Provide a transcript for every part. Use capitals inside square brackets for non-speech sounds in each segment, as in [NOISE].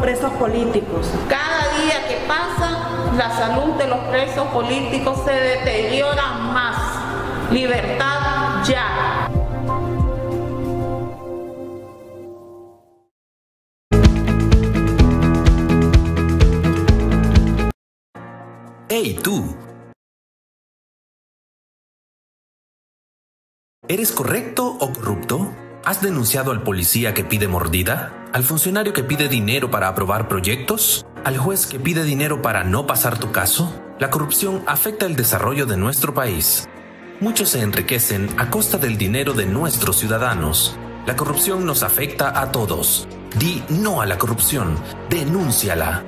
presos políticos. Cada día que pasa, la salud de los presos políticos se deteriora más. Libertad ya. Hey tú. ¿Eres correcto o corrupto? ¿Has denunciado al policía que pide mordida? ¿Al funcionario que pide dinero para aprobar proyectos? ¿Al juez que pide dinero para no pasar tu caso? La corrupción afecta el desarrollo de nuestro país. Muchos se enriquecen a costa del dinero de nuestros ciudadanos. La corrupción nos afecta a todos. Di no a la corrupción. Denúnciala.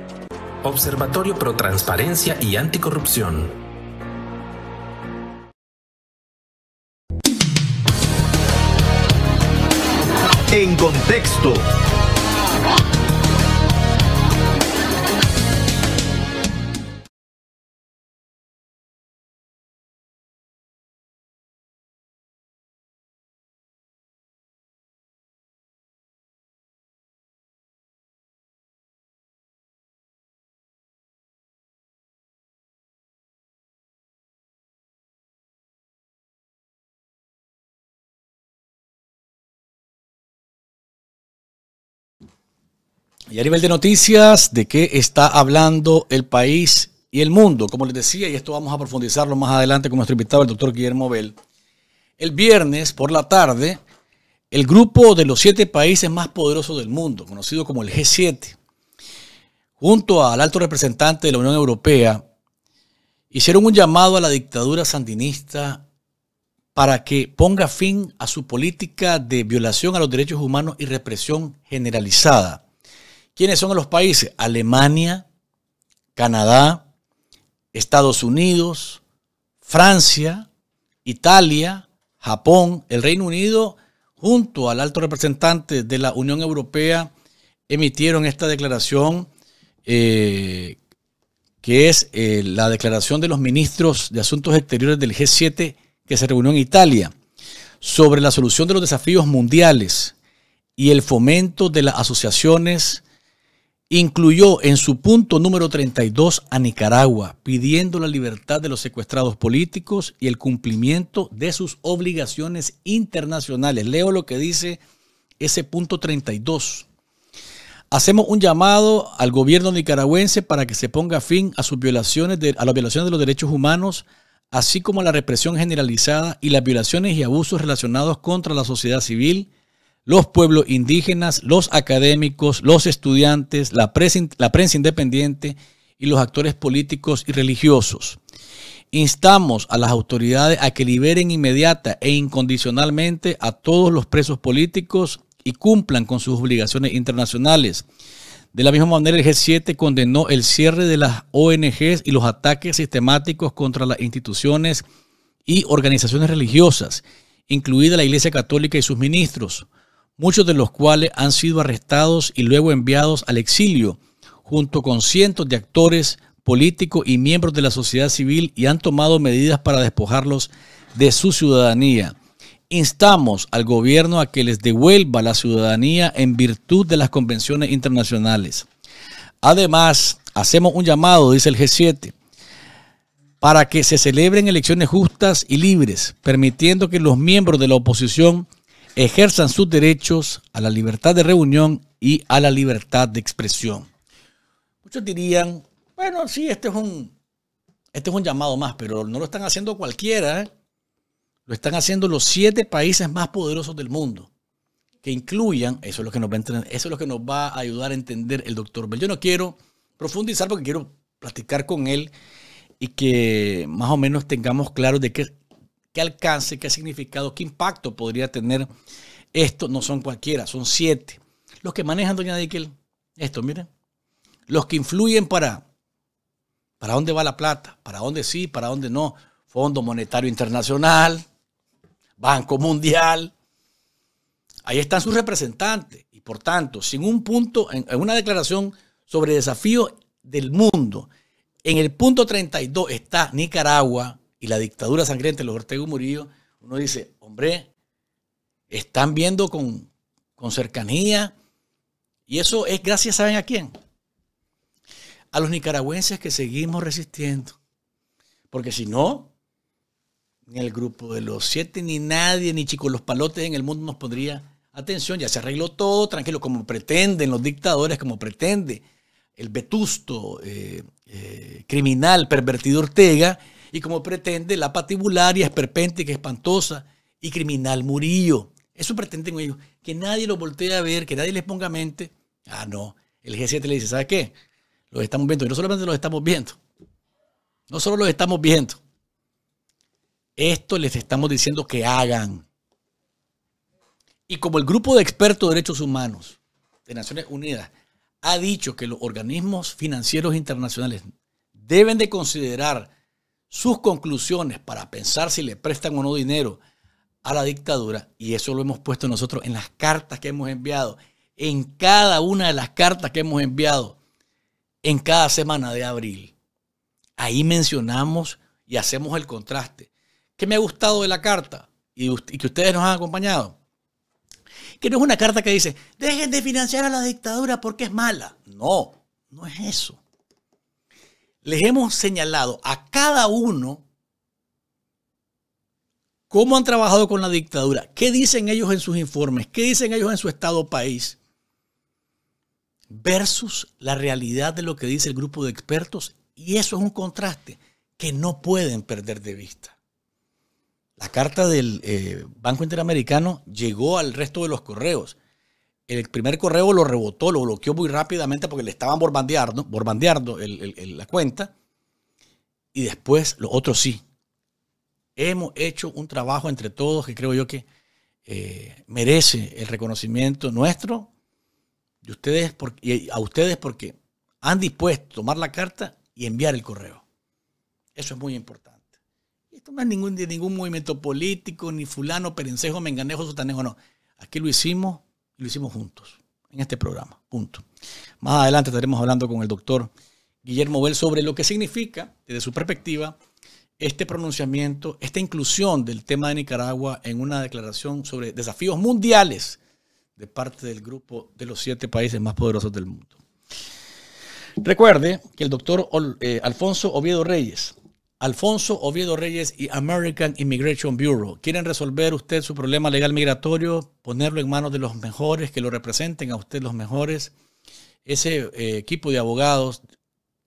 Observatorio Pro Transparencia y Anticorrupción. En contexto. Y a nivel de noticias, ¿de qué está hablando el país y el mundo? Como les decía, y esto vamos a profundizarlo más adelante con nuestro invitado, el doctor Guillermo Bell. El viernes por la tarde, el grupo de los siete países más poderosos del mundo, conocido como el G7, junto al alto representante de la Unión Europea, hicieron un llamado a la dictadura sandinista para que ponga fin a su política de violación a los derechos humanos y represión generalizada ¿Quiénes son los países? Alemania, Canadá, Estados Unidos, Francia, Italia, Japón, el Reino Unido, junto al alto representante de la Unión Europea, emitieron esta declaración eh, que es eh, la declaración de los ministros de Asuntos Exteriores del G7 que se reunió en Italia sobre la solución de los desafíos mundiales y el fomento de las asociaciones incluyó en su punto número 32 a Nicaragua, pidiendo la libertad de los secuestrados políticos y el cumplimiento de sus obligaciones internacionales. Leo lo que dice ese punto 32. Hacemos un llamado al gobierno nicaragüense para que se ponga fin a sus violaciones a las violaciones de los derechos humanos, así como a la represión generalizada y las violaciones y abusos relacionados contra la sociedad civil, los pueblos indígenas, los académicos, los estudiantes, la prensa, independiente y los actores políticos y religiosos. Instamos a las autoridades a que liberen inmediata e incondicionalmente a todos los presos políticos y cumplan con sus obligaciones internacionales. De la misma manera, el G7 condenó el cierre de las ONGs y los ataques sistemáticos contra las instituciones y organizaciones religiosas, incluida la Iglesia Católica y sus ministros muchos de los cuales han sido arrestados y luego enviados al exilio, junto con cientos de actores políticos y miembros de la sociedad civil y han tomado medidas para despojarlos de su ciudadanía. Instamos al gobierno a que les devuelva la ciudadanía en virtud de las convenciones internacionales. Además, hacemos un llamado, dice el G7, para que se celebren elecciones justas y libres, permitiendo que los miembros de la oposición ejerzan sus derechos a la libertad de reunión y a la libertad de expresión. Muchos dirían, bueno, sí, este es un, este es un llamado más, pero no lo están haciendo cualquiera. ¿eh? Lo están haciendo los siete países más poderosos del mundo, que incluyan, eso es lo que nos va a, eso es lo que nos va a ayudar a entender el doctor Bell. Yo no quiero profundizar porque quiero platicar con él y que más o menos tengamos claro de qué qué alcance, qué significado, qué impacto podría tener esto. No son cualquiera, son siete. Los que manejan, doña Dickel, esto, miren. Los que influyen para, para dónde va la plata, para dónde sí, para dónde no. Fondo Monetario Internacional, Banco Mundial. Ahí están sus representantes. Y por tanto, sin un punto, en, una declaración sobre desafíos del mundo, en el punto 32 está Nicaragua y la dictadura sangrienta de los Ortega Murillo, uno dice, hombre, están viendo con, cercanía y eso es gracias, ¿saben a quién? A los nicaragüenses que seguimos resistiendo. Porque si no, ni el grupo de los siete, ni nadie, ni chicos los palotes en el mundo nos pondría atención. Ya se arregló todo, tranquilo, como pretenden los dictadores, como pretende el vetusto eh, eh, criminal pervertido Ortega, y como pretende la patibularia, esperpéntica, espantosa y criminal Murillo. Eso pretenden ellos, que nadie lo voltee a ver, que nadie les ponga mente. Ah, no, el G7 le dice, ¿sabes qué? Los estamos viendo, y no solamente los estamos viendo, no solo los estamos viendo, esto les estamos diciendo que hagan. Y como el grupo de expertos de derechos humanos de Naciones Unidas ha dicho que los organismos financieros internacionales deben de considerar sus conclusiones para pensar si le prestan o no dinero a la dictadura, y eso lo hemos puesto nosotros en las cartas que hemos enviado, en cada una de las cartas que hemos enviado en cada semana de abril. Ahí mencionamos y hacemos el contraste. ¿Qué me ha gustado de la carta y, que ustedes nos han acompañado? Que no es una carta que dice, dejen de financiar a la dictadura porque es mala. No, no es eso les hemos señalado a cada uno cómo han trabajado con la dictadura, qué dicen ellos en sus informes, qué dicen ellos en su estado país, versus la realidad de lo que dice el grupo de expertos. Y eso es un contraste que no pueden perder de vista. La carta del eh, Banco Interamericano llegó al resto de los correos el primer correo lo rebotó, lo bloqueó muy rápidamente porque le estaban borbandeando, la cuenta. Y después los otros sí. Hemos hecho un trabajo entre todos que creo yo que eh, merece el reconocimiento nuestro y, ustedes a ustedes porque han dispuesto tomar la carta y enviar el correo. Eso es muy importante. Esto no es ningún, ningún movimiento político, ni fulano, perencejo, menganejo, sotanejo, no. Aquí lo hicimos lo hicimos juntos en este programa. Punto. Más adelante estaremos hablando con el doctor Guillermo Bell sobre lo que significa, desde su perspectiva, este pronunciamiento, esta inclusión del tema de Nicaragua en una declaración sobre desafíos mundiales de parte del grupo de los siete países más poderosos del mundo. Recuerde que el doctor eh, Alfonso Oviedo Reyes Alfonso Oviedo Reyes y American Immigration Bureau. ¿Quieren resolver usted su problema legal migratorio? Ponerlo en manos de los mejores, que lo representen a usted los mejores. Ese eh, equipo de abogados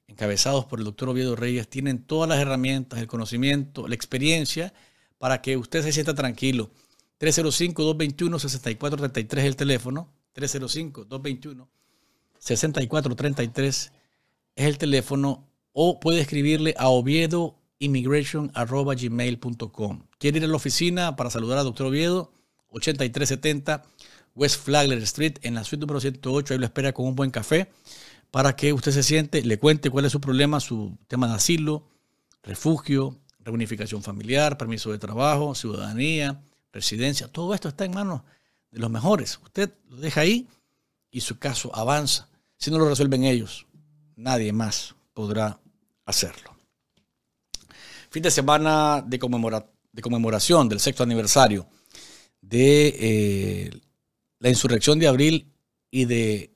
encabezados por el doctor Oviedo Reyes tienen todas las herramientas, el conocimiento, la experiencia para que usted se sienta tranquilo. 305-221-6433 es el teléfono. 305-221-6433 es el teléfono. O puede escribirle a Oviedo immigration.gmail.com. ¿Quiere ir a la oficina para saludar al doctor Oviedo? 8370 West Flagler Street, en la suite número 108. Ahí lo espera con un buen café para que usted se siente, le cuente cuál es su problema, su tema de asilo, refugio, reunificación familiar, permiso de trabajo, ciudadanía, residencia. Todo esto está en manos de los mejores. Usted lo deja ahí y su caso avanza. Si no lo resuelven ellos, nadie más podrá hacerlo fin de semana de, conmemoración del sexto aniversario de eh, la insurrección de abril y de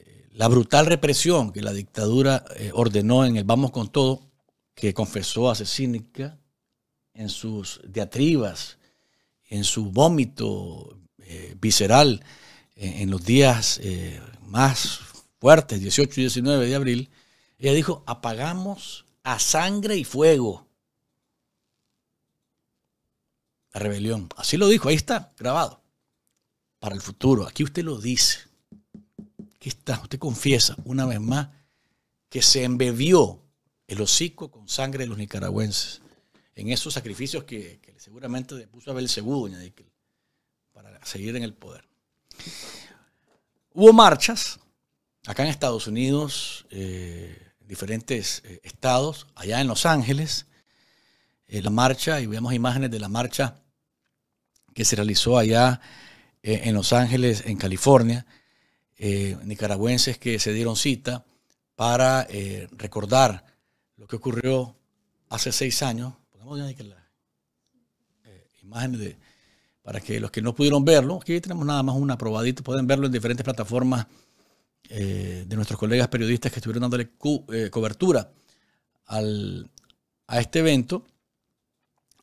eh, la brutal represión que la dictadura eh, ordenó en el Vamos con Todo, que confesó asesínica en sus diatribas, en su vómito visceral en, los días más fuertes, 18 y 19 de abril, ella dijo, apagamos a sangre y fuego. La rebelión. Así lo dijo, ahí está, grabado. Para el futuro. Aquí usted lo dice. Aquí está, usted confiesa una vez más que se embebió el hocico con sangre de los nicaragüenses en esos sacrificios que, seguramente le puso a Belcebú, doña para seguir en el poder. Hubo marchas acá en Estados Unidos. Eh, diferentes eh, estados, allá en Los Ángeles, eh, la marcha, y veamos imágenes de la marcha que se realizó allá eh, en Los Ángeles, en California, nicaragüenses que se dieron cita para recordar lo que ocurrió hace seis años. imágenes de, para que los que no pudieron verlo, aquí tenemos nada más una probadita, pueden verlo en diferentes plataformas eh, de nuestros colegas periodistas que estuvieron dándole eh, cobertura a este evento.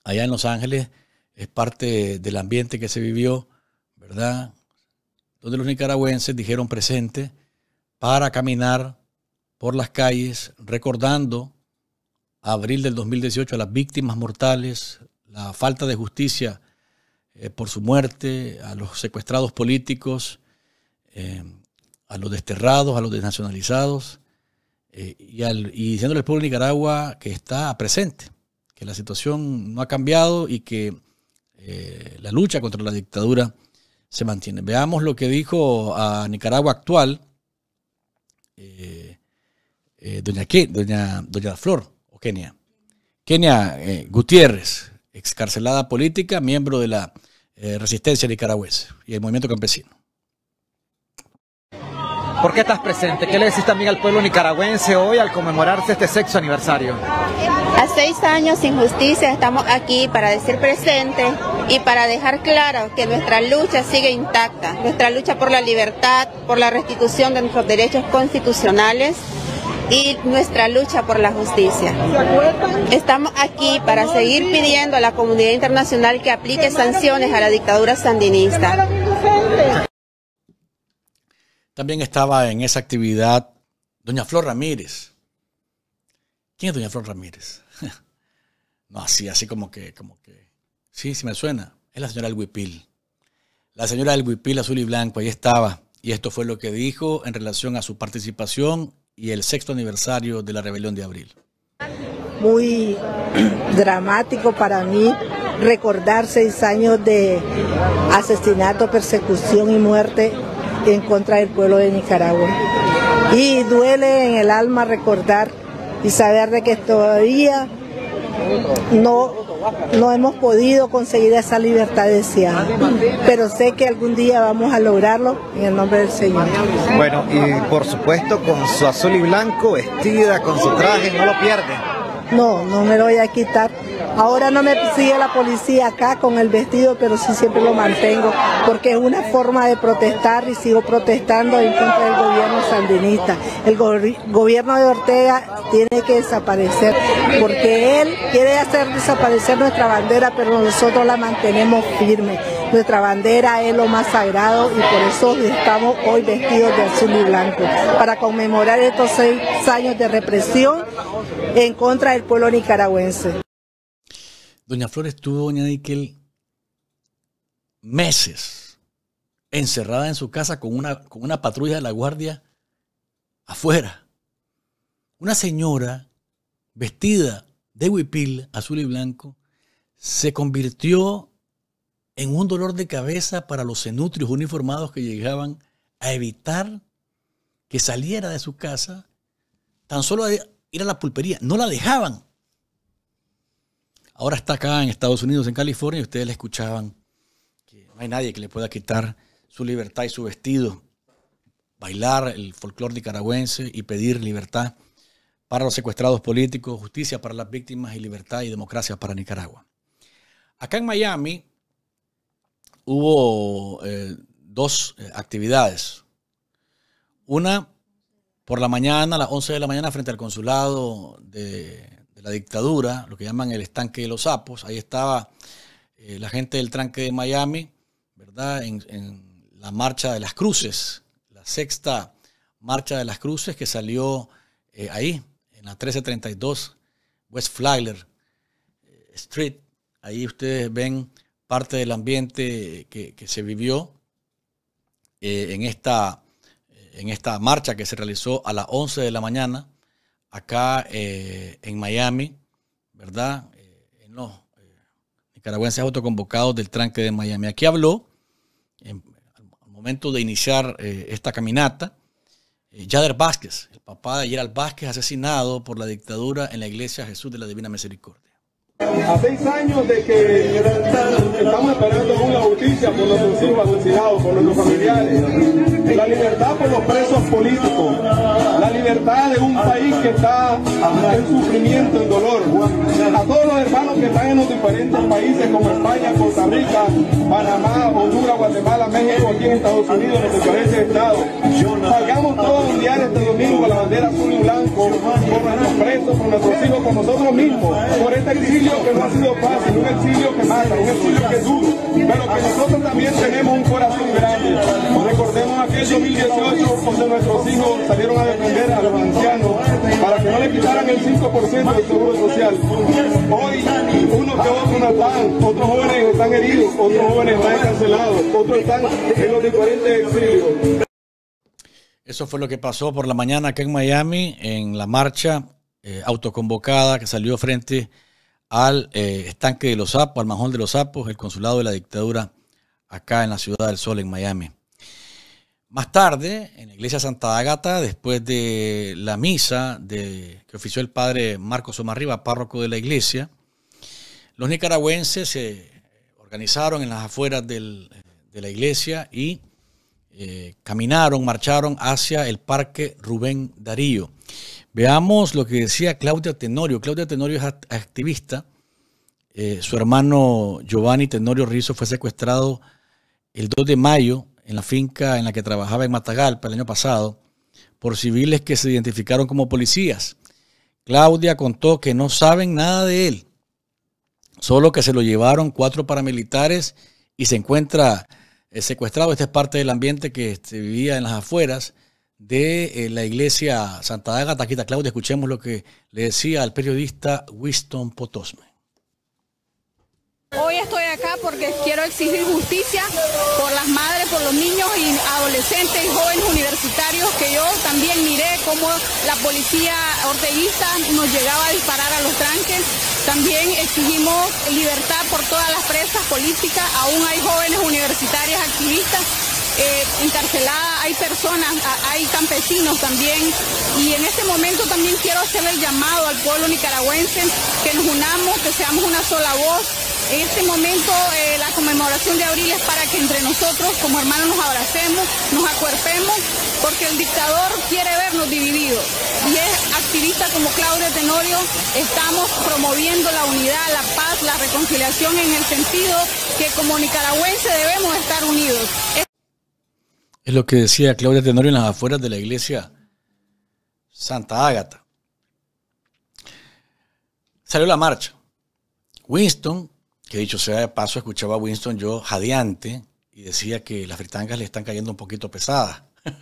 Allá en Los Ángeles es parte del ambiente que se vivió, ¿verdad? Donde los nicaragüenses dijeron presente para caminar por las calles recordando abril del 2018 a las víctimas mortales, la falta de justicia eh, por su muerte, a los secuestrados políticos. Eh, a los desterrados, a los desnacionalizados, eh, y, al, diciéndole al pueblo de Nicaragua que está presente, que la situación no ha cambiado y que eh, la lucha contra la dictadura se mantiene. Veamos lo que dijo a Nicaragua actual eh, doña, doña, doña Flor, o Kenia. Kenia Gutiérrez, excarcelada política, miembro de la resistencia nicaragüense y el movimiento campesino. ¿Por qué estás presente? ¿Qué le decís también al pueblo nicaragüense hoy al conmemorarse este sexto aniversario? A seis años sin justicia estamos aquí para decir presente y para dejar claro que nuestra lucha sigue intacta, nuestra lucha por la libertad, por la restitución de nuestros derechos constitucionales y nuestra lucha por la justicia. Estamos aquí para seguir pidiendo a la comunidad internacional que aplique sanciones a la dictadura sandinista. También estaba en esa actividad doña Flor Ramírez. ¿Quién es doña Flor Ramírez? [LAUGHS] no, así, así como que, como que. Sí, sí me suena. Es la señora del Huipil. La señora del Huipil azul y blanco, ahí estaba. Y esto fue lo que dijo en relación a su participación y el sexto aniversario de la rebelión de abril. Muy dramático para mí recordar seis años de asesinato, persecución y muerte en contra del pueblo de Nicaragua. Y duele en el alma recordar y saber de que todavía no, no hemos podido conseguir esa libertad deseada, pero sé que algún día vamos a lograrlo en el nombre del Señor. Bueno, y por supuesto con su azul y blanco, vestida, con su traje, no lo pierden. No, no me lo voy a quitar. Ahora no me sigue la policía acá con el vestido, pero sí siempre lo mantengo, porque es una forma de protestar y sigo protestando en contra del gobierno sandinista. El gobierno de Ortega tiene que desaparecer, porque él quiere hacer desaparecer nuestra bandera, pero nosotros la mantenemos firme. Nuestra bandera es lo más sagrado y por eso estamos hoy vestidos de azul y blanco, para conmemorar estos seis años de represión en contra del pueblo nicaragüense. Doña Flores estuvo, doña Nickel, meses encerrada en su casa con una, con una patrulla de la guardia afuera. Una señora vestida de huipil azul y blanco se convirtió en un dolor de cabeza para los cenutrios uniformados que llegaban a evitar que saliera de su casa, tan solo a ir a la pulpería, no la dejaban. Ahora está acá en Estados Unidos, en California, y ustedes la escuchaban, que no hay nadie que le pueda quitar su libertad y su vestido, bailar el folclore nicaragüense y pedir libertad para los secuestrados políticos, justicia para las víctimas y libertad y democracia para Nicaragua. Acá en Miami, hubo eh, dos eh, actividades. Una por la mañana, a las 11 de la mañana, frente al consulado de, la dictadura, lo que llaman el estanque de los sapos. Ahí estaba eh, la gente del tranque de Miami, ¿verdad? En, la marcha de las cruces, la sexta marcha de las cruces que salió ahí, en la 1332 West Flagler Street. Ahí ustedes ven parte del ambiente que, se vivió eh, en, esta, en esta marcha que se realizó a las 11 de la mañana acá eh, en Miami, ¿verdad? Eh, en los nicaragüenses autoconvocados del tranque de Miami. Aquí habló, al momento de iniciar esta caminata, Jader Vázquez, el papá de Gerald Vázquez, asesinado por la dictadura en la iglesia Jesús de la Divina Misericordia. A seis años de que estamos esperando una justicia por nuestros hijos asesinados, por nuestros familiares, la libertad por los presos políticos, la libertad de un país que está en sufrimiento, en dolor. A todos los hermanos que están en los diferentes países como España, Costa Rica, Panamá, Honduras, Guatemala, México, aquí en Estados Unidos, en los diferentes estados. Salgamos todos los días este domingo la bandera azul y blanco por nuestros presos, por nuestros hijos, con nosotros mismos, por esta exilio exilio que no ha sido fácil, un exilio que mata, un exilio que es duro, pero que nosotros también tenemos un corazón grande. Recordemos aquel 2018 cuando nuestros hijos salieron a defender a los ancianos para que no le quitaran el 5% del seguro social. Hoy, uno que otros están, otros jóvenes están heridos, otros jóvenes están cancelados otros están en los diferentes exilios. Eso fue lo que pasó por la mañana acá en Miami, en la marcha eh, autoconvocada que salió frente al eh, estanque de los sapos, al majón de los sapos, el consulado de la dictadura acá en la Ciudad del Sol, en Miami. Más tarde, en la iglesia Santa Agata, después de la misa de, que ofició el padre Marcos Omarriba, párroco de la iglesia, los nicaragüenses se organizaron en las afueras eh, de la iglesia y eh, caminaron, marcharon hacia el Parque Rubén Darío. Veamos lo que decía Claudia Tenorio. Claudia Tenorio es activista. Eh, su hermano Giovanni Tenorio Rizzo fue secuestrado el 2 de mayo en la finca en la que trabajaba en Matagalpa el año pasado por civiles que se identificaron como policías. Claudia contó que no saben nada de él, solo que se lo llevaron cuatro paramilitares y se encuentra eh, secuestrado. Esta es parte del ambiente que vivía en las afueras de eh, la iglesia Santa Daga Taquita Claudia. Escuchemos lo que le decía al periodista Winston Potosme. Hoy estoy acá porque quiero exigir justicia por las madres, por los niños y adolescentes y jóvenes universitarios que yo también miré cómo la policía orteguista nos llegaba a disparar a los tranques. También exigimos libertad por todas las presas políticas. Aún hay jóvenes universitarios activistas eh, encarcelada, hay personas, hay campesinos también. Y en este momento también quiero hacer el llamado al pueblo nicaragüense que nos unamos, que seamos una sola voz. En este momento eh, la conmemoración de abril es para que entre nosotros como hermanos nos abracemos, nos acuerpemos, porque el dictador quiere vernos divididos. Y es activista como Claudia Tenorio, estamos promoviendo la unidad, la paz, la reconciliación en el sentido que como nicaragüense debemos estar unidos. Es lo que decía Claudia Tenorio en las afueras de la iglesia Santa Ágata. Salió la marcha. Winston, que dicho sea de paso, escuchaba a Winston yo jadeante y decía que las fritangas le están cayendo un poquito pesadas. [LAUGHS]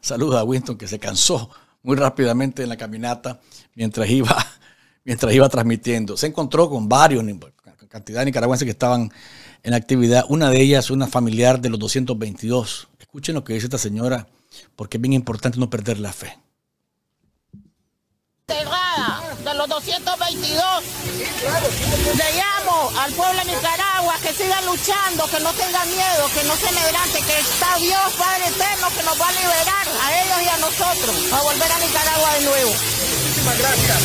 Saluda a Winston que se cansó muy rápidamente en la caminata mientras iba, [LAUGHS] mientras iba transmitiendo. Se encontró con varios, cantidad de nicaragüenses que estaban en actividad. Una de ellas, una familiar de los 222 Escuchen lo que dice esta señora, porque es bien importante no perder la fe. de los 222. Le llamo al pueblo de Nicaragua que siga luchando, que no tenga miedo, que no se levante, que está Dios Padre Eterno que nos va a liberar a ellos y a nosotros, a volver a Nicaragua de nuevo. Muchísimas gracias.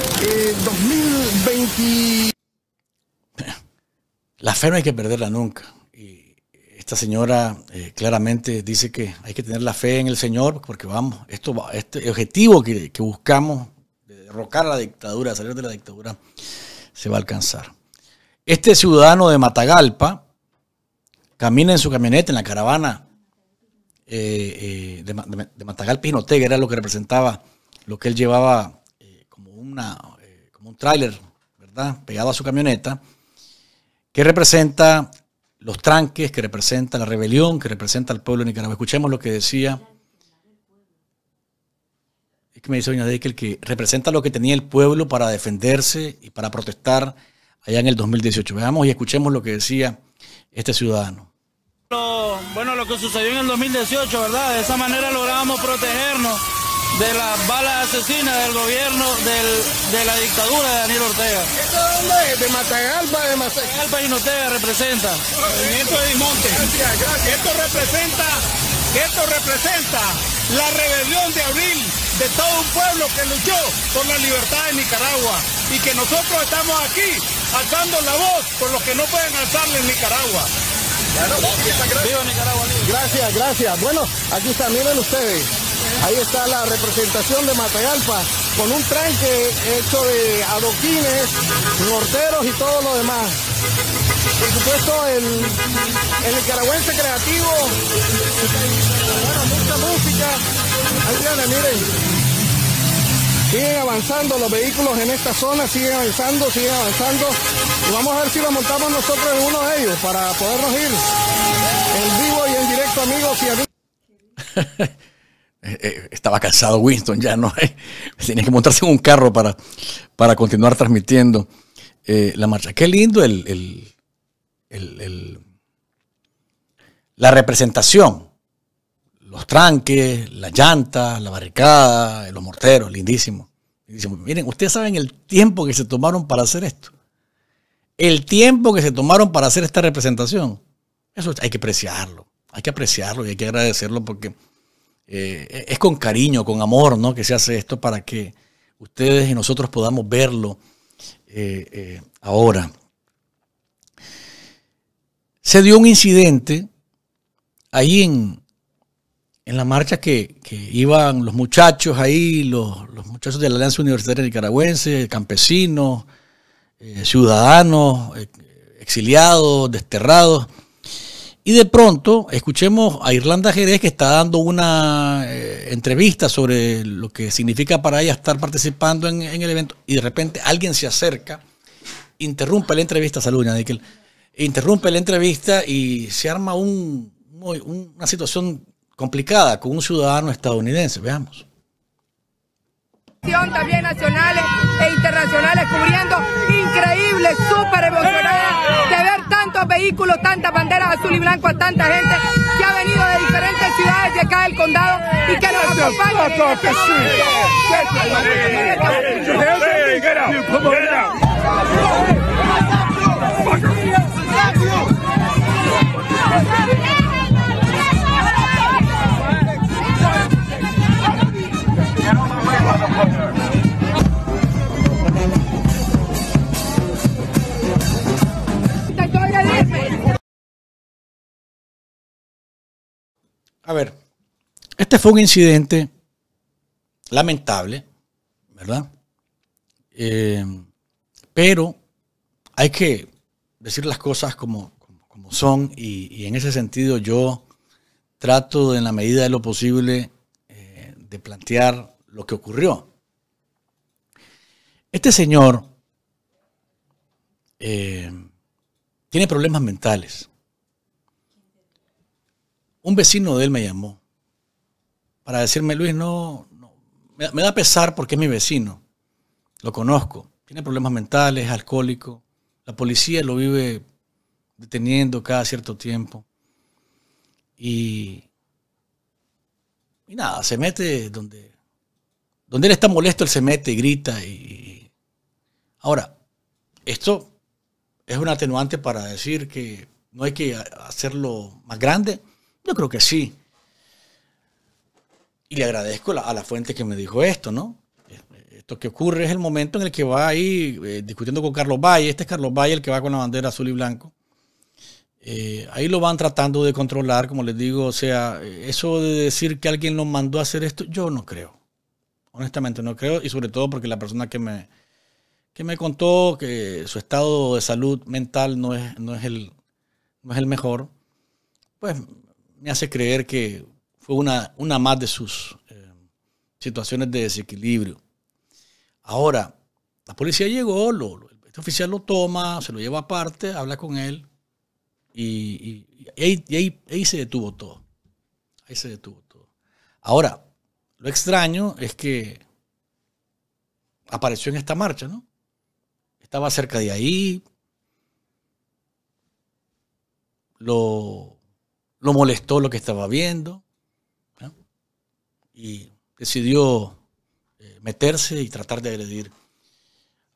de de febrero del año eh, la fe no hay que perderla nunca. Y esta señora eh, claramente dice que hay que tener la fe en el Señor porque vamos, esto, este objetivo que, buscamos, de derrocar la dictadura, salir de la dictadura, se va a alcanzar. Este ciudadano de Matagalpa camina en su camioneta, en la caravana eh, eh, de, Matagalpa y era lo que representaba lo que él llevaba como, una, como un tráiler, ¿verdad? Pegado a su camioneta que representa los tranques, que representa la rebelión, que representa al pueblo de Nicaragua. Escuchemos lo que decía. Es que me dice Doña que representa lo que tenía el pueblo para defenderse y para protestar allá en el 2018. Veamos y escuchemos lo que decía este ciudadano. bueno, lo que sucedió en el 2018, ¿verdad? De esa manera lográbamos protegernos de las balas asesina del gobierno de la dictadura de Daniel Ortega. ¿Esto es? ¿De Matagalpa? De Matagalpa y Ortega representa. El movimiento de Dimonte. Esto representa, esto representa la rebelión de abril de todo un pueblo que luchó por la libertad de Nicaragua y que nosotros estamos aquí alzando la voz por los que no pueden alzarle en Nicaragua. gracias. Viva Nicaragua Gracias, gracias. Bueno, aquí están, miren ustedes. Ahí está la representación de Matagalpa con un tranque hecho de adoquines, morteros y todo lo demás. Por supuesto, el, el nicaragüense creativo, mucha música. Ahí viene, miren. Siguen avanzando los vehículos en esta zona, siguen avanzando, siguen avanzando. Y vamos a ver si lo montamos nosotros en uno de ellos para podernos ir en vivo y en directo, amigos y amigos. [LAUGHS] Eh, eh, estaba cansado Winston, ya no [LAUGHS] tenía que montarse en un carro para, para continuar transmitiendo eh, la marcha. Qué lindo el, la representación, los tranques, las llantas, la barricada, los morteros, lindísimo. lindísimo. Miren, ustedes saben el tiempo que se tomaron para hacer esto. El tiempo que se tomaron para hacer esta representación. Eso hay que apreciarlo, hay que apreciarlo y hay que agradecerlo porque eh, es con cariño, con amor, ¿no? Que se hace esto para que ustedes y nosotros podamos verlo eh, eh, ahora. Se dio un incidente ahí en, en la marcha que, iban los muchachos ahí, los, los, muchachos de la Alianza Universitaria Nicaragüense, campesinos, ciudadanos, exiliados, desterrados y de pronto escuchemos a Irlanda Jerez que está dando una eh, entrevista sobre lo que significa para ella estar participando en, el evento y de repente alguien se acerca, interrumpe la entrevista, saluda, interrumpe la entrevista y se arma una situación complicada con un ciudadano estadounidense. Veamos también nacionales e internacionales cubriendo increíble, súper emocionada de ver tantos vehículos, tantas banderas azul y blanco a tanta gente que ha venido de diferentes ciudades de acá del condado y que nos este ha A ver, este fue un incidente lamentable, ¿verdad? Eh, pero hay que decir las cosas como, son y, en ese sentido yo trato en la medida de lo posible eh, de plantear lo que ocurrió. Este señor eh, tiene problemas mentales un vecino de él me llamó para decirme, Luis, no, Me, da pesar porque es mi vecino, lo conozco, tiene problemas mentales, alcohólico, la policía lo vive deteniendo cada cierto tiempo. Y, nada, se mete donde, donde él está molesto, él se mete y grita. Y, Ahora, esto es un atenuante para decir que no hay que hacerlo más grande, yo creo que sí. Y le agradezco a la fuente que me dijo esto, ¿no? Esto que ocurre es el momento en el que va ahí eh, discutiendo con Carlos Valle. Este es Carlos Valle, el que va con la bandera azul y blanco. Eh, ahí lo van tratando de controlar, como les digo. O sea, eh, eso de decir que alguien lo mandó a hacer esto, yo no creo. Honestamente no creo. Y sobre todo porque la persona que me, me contó que su estado de salud mental no es, no es, el, no es el mejor, pues me hace creer que fue una, una más de sus eh, situaciones de desequilibrio. Ahora, la policía llegó, este oficial lo toma, se lo lleva aparte, habla con él y, ahí, ahí se detuvo todo. Ahí se detuvo todo. Ahora, lo extraño es que apareció en esta marcha, ¿no? Estaba cerca de ahí. Lo lo molestó lo que estaba viendo y decidió eh, meterse y tratar de agredir.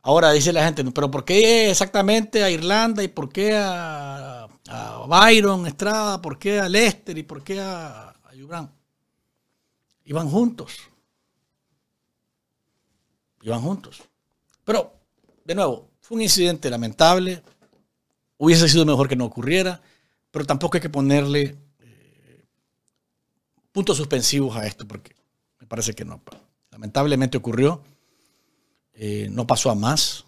Ahora dice la gente, pero ¿por qué exactamente a Irlanda y por qué a, Byron Estrada, por qué a Lester y por qué a, a Iban juntos. Iban juntos. Pero, de nuevo, fue un incidente lamentable. Hubiese sido mejor que no ocurriera pero tampoco hay que ponerle eh, puntos suspensivos a esto, porque me parece que no. Lamentablemente ocurrió, eh, no pasó a más,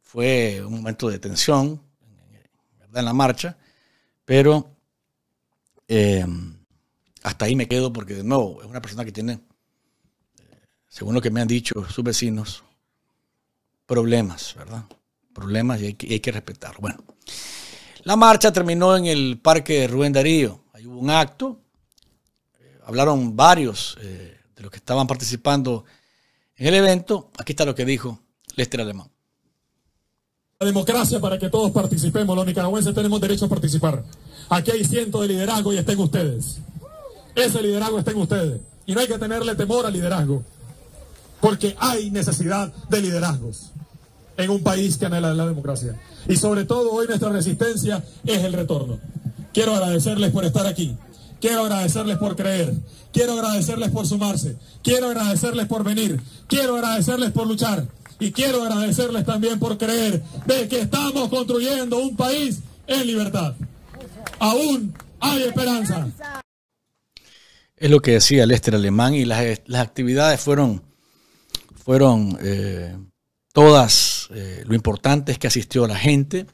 fue un momento de tensión en la marcha, pero em, hasta ahí me quedo porque de nuevo es una persona que tiene, eh, según lo que me han dicho sus vecinos, problemas, ¿verdad? Problemas y hay que, y hay que respetarlo. Bueno. La marcha terminó en el parque Rubén Darío. Ahí hubo un acto. Eh, hablaron varios eh, de los que estaban participando en el evento. Aquí está lo que dijo Lester Alemán. La democracia para que todos participemos. Los nicaragüenses tenemos derecho a participar. Aquí hay cientos de liderazgo y estén ustedes. Ese liderazgo está en ustedes. Y no hay que tenerle temor al liderazgo. Porque hay necesidad de liderazgos en un país que anhela la democracia. Y sobre todo hoy nuestra resistencia es el retorno. Quiero agradecerles por estar aquí. Quiero agradecerles por creer. Quiero agradecerles por sumarse. Quiero agradecerles por venir. Quiero agradecerles por luchar. Y quiero agradecerles también por creer de que estamos construyendo un país en libertad. Aún hay esperanza. Es lo que decía Lester Alemán y las, actividades fueron, fueron eh, todas. Eh, lo importante es que asistió a la gente,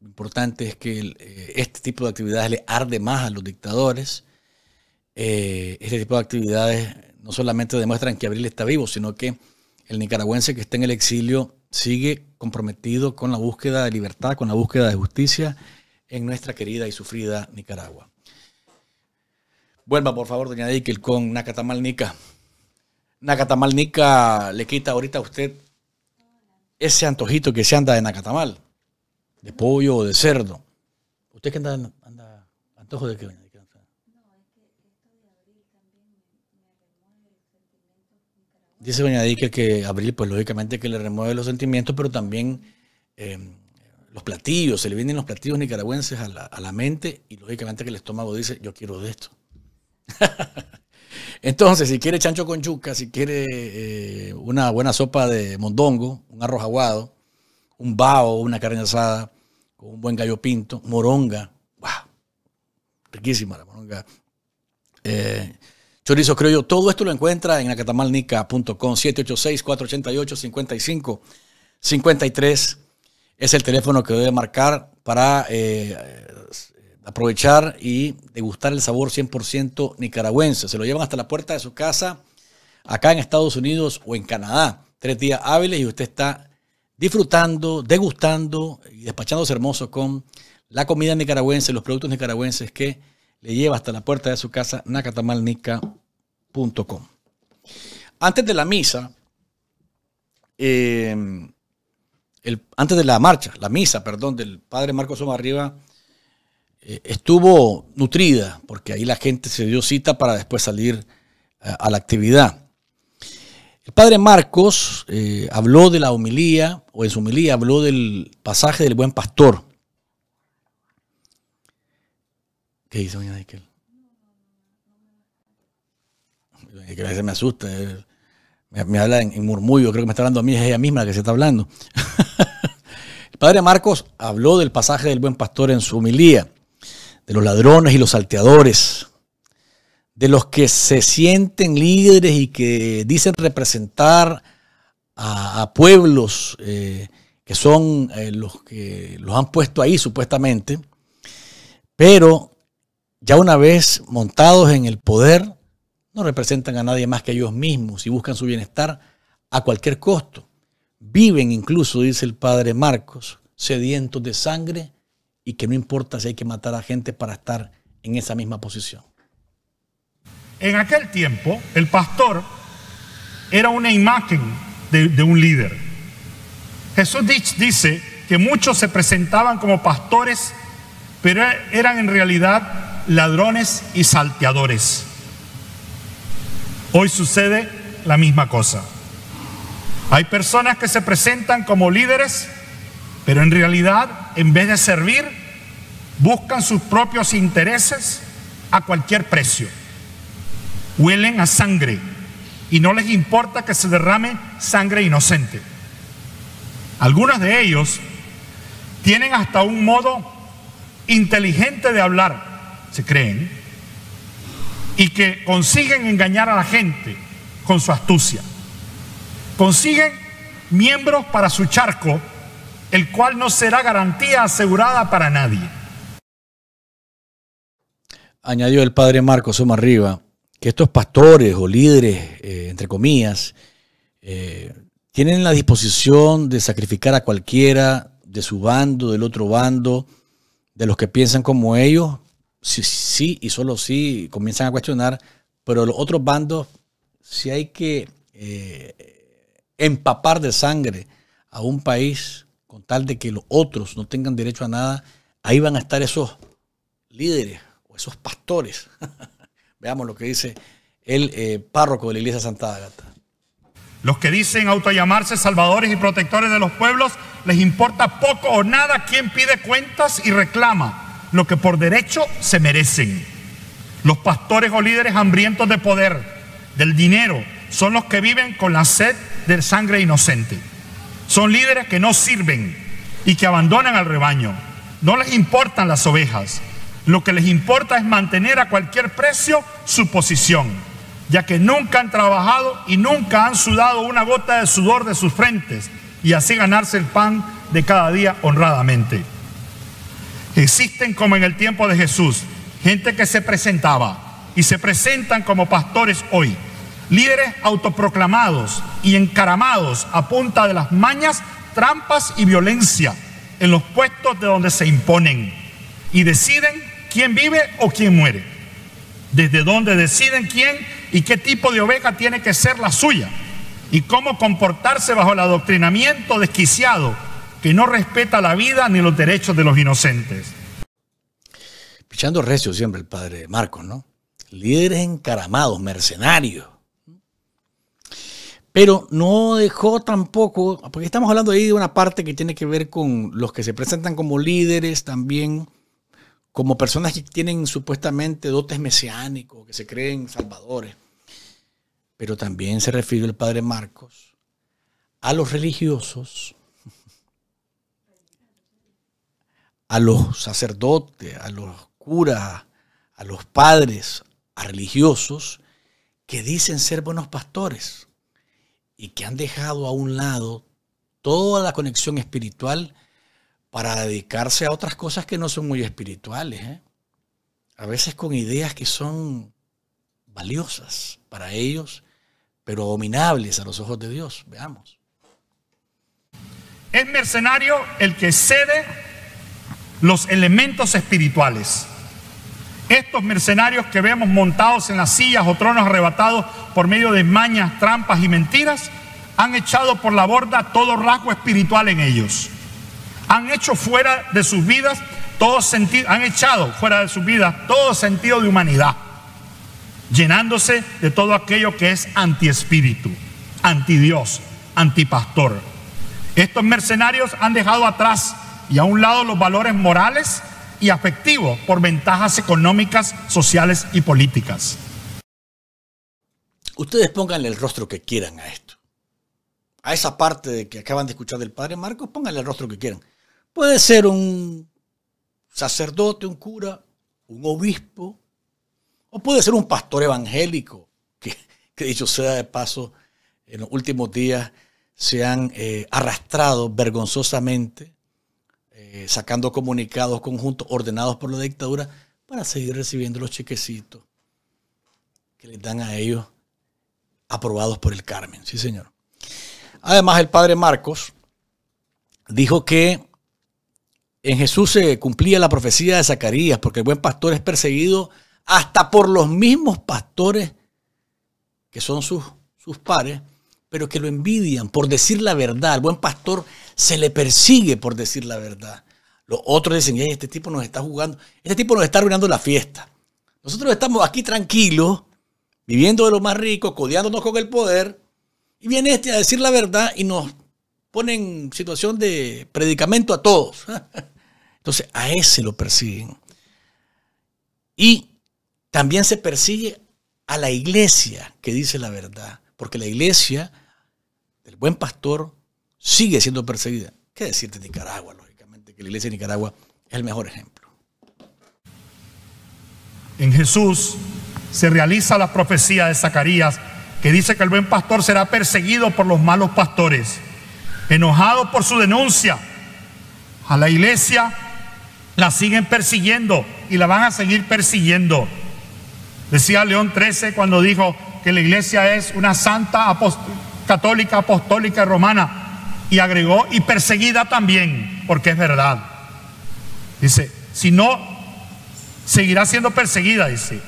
lo importante es que eh, este tipo de actividades le arde más a los dictadores. Eh, este tipo de actividades no solamente demuestran que Abril está vivo, sino que el nicaragüense que está en el exilio sigue comprometido con la búsqueda de libertad, con la búsqueda de justicia en nuestra querida y sufrida Nicaragua. Vuelva, por favor, doña Dickel, con Nacatamal Nica. Nacatamal Nica le quita ahorita a usted ese antojito que se anda de nacatamal, de pollo o de cerdo. ¿Usted qué anda, anda antojo de qué? No, que Dice doña Dique que abril, pues lógicamente que le remueve los sentimientos, pero también eh, los platillos, se le vienen los platillos nicaragüenses a la, a la mente y lógicamente que el estómago dice, yo quiero de esto. [LAUGHS] Entonces, si quiere chancho con yuca, si quiere eh, una buena sopa de mondongo, un arroz aguado, un bao, una carne asada, con un buen gallo pinto, moronga, wow, riquísima la moronga. Eh, chorizo yo todo esto lo encuentra en acatamalnica.com, 786-488-5553. Es el teléfono que debe marcar para eh, aprovechar y degustar el sabor 100% nicaragüense. Se lo llevan hasta la puerta de su casa acá en Estados Unidos o en Canadá tres días hábiles y usted está disfrutando, degustando y despachándose hermoso con la comida nicaragüense, los productos nicaragüenses que le lleva hasta la puerta de su casa, nacatamalnica.com. Antes de la misa, eh, el, antes de la marcha, la misa, perdón, del padre Marcos Somarriba, arriba eh, estuvo nutrida, porque ahí la gente se dio cita para después salir eh, a la actividad. El padre Marcos eh, habló de la homilía, o en su humilía, habló del pasaje del buen pastor. ¿Qué dice doña Michael? a veces me asusta. Eh, me, habla en, murmullo, creo que me está hablando a mí, es ella misma la que se está hablando. [LAUGHS] el padre Marcos habló del pasaje del buen pastor en su homilía, de los ladrones y los salteadores de los que se sienten líderes y que dicen representar a, pueblos eh, que son eh, los que los han puesto ahí supuestamente, pero ya una vez montados en el poder, no representan a nadie más que a ellos mismos y buscan su bienestar a cualquier costo. Viven incluso, dice el padre Marcos, sedientos de sangre y que no importa si hay que matar a gente para estar en esa misma posición en aquel tiempo el pastor era una imagen de, un líder. Jesús dice que muchos se presentaban como pastores, pero e, eran en realidad ladrones y salteadores. Hoy sucede la misma cosa. Hay personas que se presentan como líderes, pero en realidad, en vez de servir, buscan sus propios intereses a cualquier precio huelen a sangre y no les importa que se derrame sangre inocente. Algunos de ellos tienen hasta un modo inteligente de hablar, se creen, y que consiguen engañar a la gente con su astucia. Consiguen miembros para su charco, el cual no será garantía asegurada para nadie. Añadió el padre Marcos Riva que estos pastores o líderes, eh, entre comillas, eh, tienen la disposición de sacrificar a cualquiera de su bando, del otro bando, de los que piensan como ellos, sí, sí y solo sí comienzan a cuestionar, pero los otros bandos, si hay que eh, empapar de sangre a un país con tal de que los otros no tengan derecho a nada, ahí van a estar esos líderes o esos pastores [LAUGHS] Veamos lo que dice el eh, párroco de la iglesia Santa Agata. Los que dicen autollamarse salvadores y protectores de los pueblos, les importa poco o nada quien pide cuentas y reclama lo que por derecho se merecen. Los pastores o líderes hambrientos de poder, del dinero, son los que viven con la sed de sangre inocente. Son líderes que no sirven y que abandonan al rebaño. No les importan las ovejas. Lo que les importa es mantener a cualquier precio su posición, ya que nunca han trabajado y nunca han sudado una gota de sudor de sus frentes y así ganarse el pan de cada día honradamente. Existen como en el tiempo de Jesús, gente que se presentaba y se presentan como pastores hoy, líderes autoproclamados y encaramados a punta de las mañas, trampas y violencia en los puestos de donde se imponen y deciden quién vive o quién muere desde donde deciden quién y qué tipo de oveja tiene que ser la suya y cómo comportarse bajo el adoctrinamiento desquiciado que no respeta la vida ni los derechos de los inocentes. Pichando recio siempre el padre Marcos, ¿no? Líderes encaramados, mercenarios. Pero no dejó tampoco, porque estamos hablando ahí de una parte que tiene que ver con los que se presentan como líderes también como personas que tienen supuestamente dotes mesiánicos, que se creen salvadores. Pero también se refirió el padre Marcos a los religiosos, a los sacerdotes, a los curas, a los padres, a religiosos que dicen ser buenos pastores y que han dejado a un lado toda la conexión espiritual para dedicarse a otras cosas que no son muy espirituales. ¿eh? A veces con ideas que son valiosas para ellos, pero abominables a los ojos de Dios. Veamos. Es mercenario el que cede los elementos espirituales. Estos mercenarios que vemos montados en las sillas o tronos arrebatados por medio de mañas, trampas y mentiras, han echado por la borda todo rasgo espiritual en ellos han hecho fuera de sus vidas todo sentido, han echado fuera de sus vidas todo sentido de humanidad, llenándose de todo aquello que es antiespíritu, antidios, antipastor. Estos mercenarios han dejado atrás y a un lado los valores morales y afectivos por ventajas económicas, sociales y políticas. Ustedes pónganle el rostro que quieran a esto. A esa parte que acaban de escuchar del padre Marcos, pónganle el rostro que quieran. Puede ser un sacerdote, un cura, un obispo, o puede ser un pastor evangélico, que, que dicho sea de paso, en los últimos días se han eh, arrastrado vergonzosamente, eh, sacando comunicados conjuntos ordenados por la dictadura para seguir recibiendo los chequecitos que les dan a ellos aprobados por el Carmen. Sí, señor. Además, el padre Marcos dijo que en Jesús se cumplía la profecía de Zacarías, porque el buen pastor es perseguido hasta por los mismos pastores que son sus, sus pares, pero que lo envidian por decir la verdad. El buen pastor se le persigue por decir la verdad. Los otros dicen, este tipo nos está jugando, este tipo nos está arruinando la fiesta. Nosotros estamos aquí tranquilos, viviendo de lo más rico, codiándonos con el poder, y viene este a decir la verdad y nos pone en situación de predicamento a todos. [LAUGHS] Entonces a ese lo persiguen. Y también se persigue a la iglesia que dice la verdad, porque la iglesia del buen pastor sigue siendo perseguida. ¿Qué decir de Nicaragua, lógicamente? Que la iglesia de Nicaragua es el mejor ejemplo. En Jesús se realiza la profecía de Zacarías que dice que el buen pastor será perseguido por los malos pastores, enojado por su denuncia a la iglesia la siguen persiguiendo y la van a seguir persiguiendo. Decía León XIII cuando dijo que la iglesia es una santa católica, apostólica romana. Y agregó, y perseguida también, porque es verdad. Dice, si no, seguirá siendo perseguida, dice.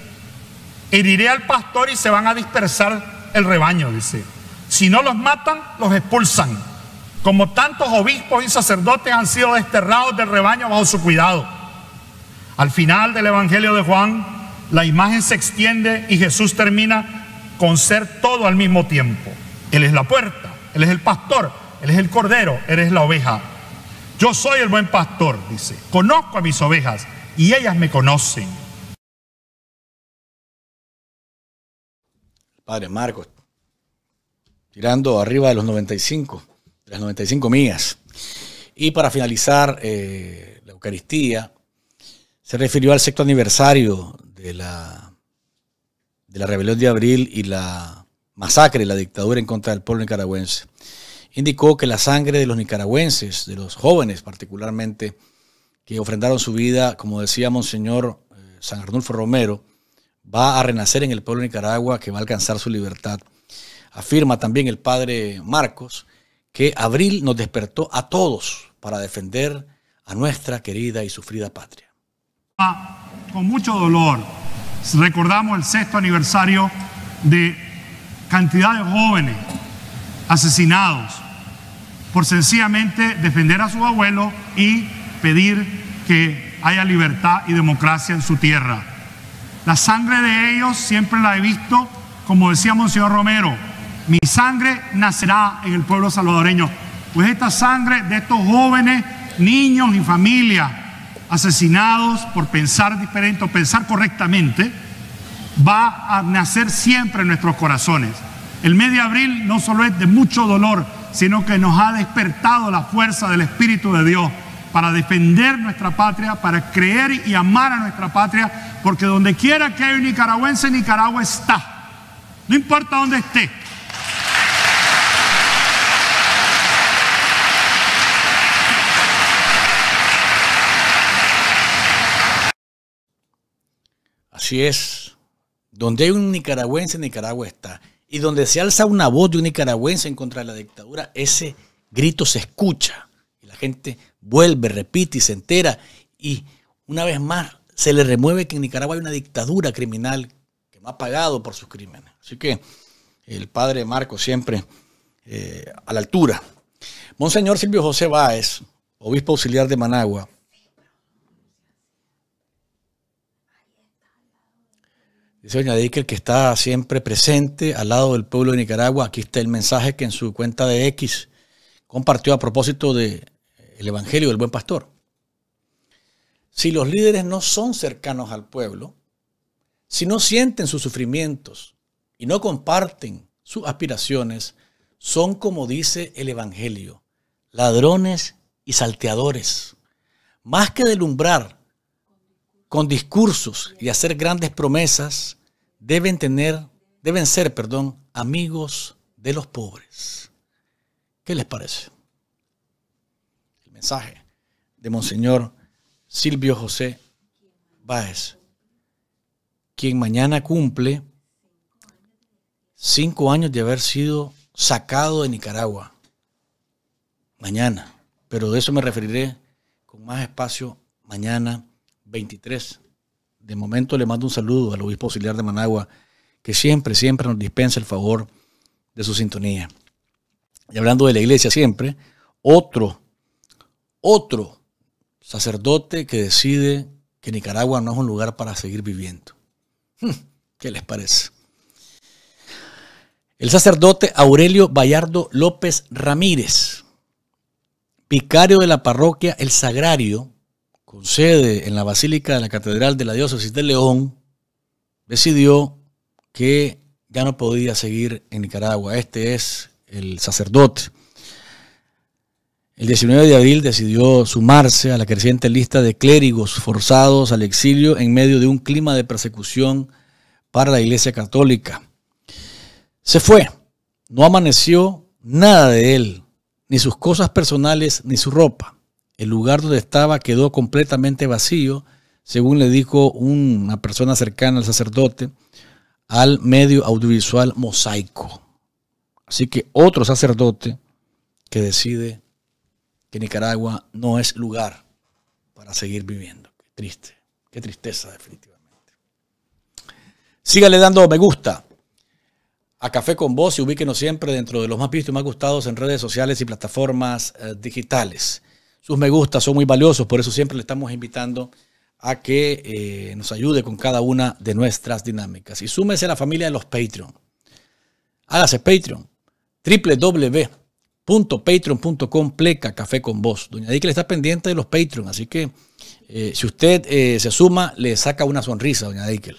Heriré al pastor y se van a dispersar el rebaño, dice. Si no los matan, los expulsan como tantos obispos y sacerdotes han sido desterrados del rebaño bajo su cuidado. Al final del Evangelio de Juan, la imagen se extiende y Jesús termina con ser todo al mismo tiempo. Él es la puerta, Él es el pastor, Él es el cordero, Él es la oveja. Yo soy el buen pastor, dice. Conozco a mis ovejas y ellas me conocen. Padre Marcos, tirando arriba de los 95 las 95 millas Y para finalizar, eh, la Eucaristía se refirió al sexto aniversario de la, de la rebelión de abril y la masacre, la dictadura en contra del pueblo nicaragüense. Indicó que la sangre de los nicaragüenses, de los jóvenes particularmente, que ofrendaron su vida, como decía Monseñor eh, San Arnulfo Romero, va a renacer en el pueblo de Nicaragua que va a alcanzar su libertad. Afirma también el padre Marcos que abril nos despertó a todos para defender a nuestra querida y sufrida patria. Ah, con mucho dolor recordamos el sexto aniversario de cantidad de jóvenes asesinados por sencillamente defender a su abuelo y pedir que haya libertad y democracia en su tierra. La sangre de ellos siempre la he visto, como decía Monseñor Romero, mi sangre nacerá en el pueblo salvadoreño. Pues esta sangre de estos jóvenes, niños y familias asesinados por pensar diferente o pensar correctamente, va a nacer siempre en nuestros corazones. El mes de abril no solo es de mucho dolor, sino que nos ha despertado la fuerza del Espíritu de Dios para defender nuestra patria, para creer y amar a nuestra patria, porque donde quiera que haya un nicaragüense, Nicaragua está. No importa dónde esté, Si es. Donde hay un nicaragüense, Nicaragua está. Y donde se alza una voz de un nicaragüense en contra de la dictadura, ese grito se escucha. Y la gente vuelve, repite y se entera. Y una vez más se le remueve que en Nicaragua hay una dictadura criminal que no ha pagado por sus crímenes. Así que el padre Marco siempre eh, a la altura. Monseñor Silvio José Báez, obispo auxiliar de Managua, Dice Doña que está siempre presente al lado del pueblo de Nicaragua. Aquí está el mensaje que en su cuenta de X compartió a propósito del eh, el Evangelio del Buen Pastor. Si los líderes no son cercanos al pueblo, si no sienten sus sufrimientos y no comparten sus aspiraciones, son como dice el Evangelio, ladrones y salteadores. Más que delumbrar, con discursos y hacer grandes promesas deben tener, deben ser, perdón, amigos de los pobres. ¿Qué les parece? El mensaje de Monseñor Silvio José Báez, quien mañana cumple cinco años de haber sido sacado de Nicaragua. Mañana. Pero de eso me referiré con más espacio mañana 23. De momento le mando un saludo al obispo auxiliar de Managua, que siempre, siempre nos dispensa el favor de su sintonía. Y hablando de la iglesia siempre, otro, otro sacerdote que decide que Nicaragua no es un lugar para seguir viviendo. Hmm, ¿Qué les parece? El sacerdote Aurelio Bayardo López Ramírez, vicario de la parroquia El Sagrario con sede en la Basílica de la Catedral de la Diócesis de León, decidió que ya no podía seguir en Nicaragua. Este es el sacerdote. El 19 de abril decidió sumarse a la creciente lista de clérigos forzados al exilio en medio de un clima de persecución para la Iglesia Católica. Se fue, no amaneció nada de él, ni sus cosas personales, ni su ropa. El lugar donde estaba quedó completamente vacío, según le dijo una persona cercana al sacerdote, al medio audiovisual mosaico. Así que otro sacerdote que decide que Nicaragua no es lugar para seguir viviendo. Qué triste, qué tristeza definitivamente. Sígale dando me gusta a Café con Vos y ubíquenos siempre dentro de los más vistos y más gustados en redes sociales y plataformas eh, digitales. Sus me gusta son muy valiosos, por eso siempre le estamos invitando a que eh, nos ayude con cada una de nuestras dinámicas. Y súmese a la familia de los Patreon. Hágase Patreon. www.patreon.com pleca café con vos. Doña Dick está pendiente de los Patreon, así que eh, si usted eh, se suma, le saca una sonrisa, doña Dickel.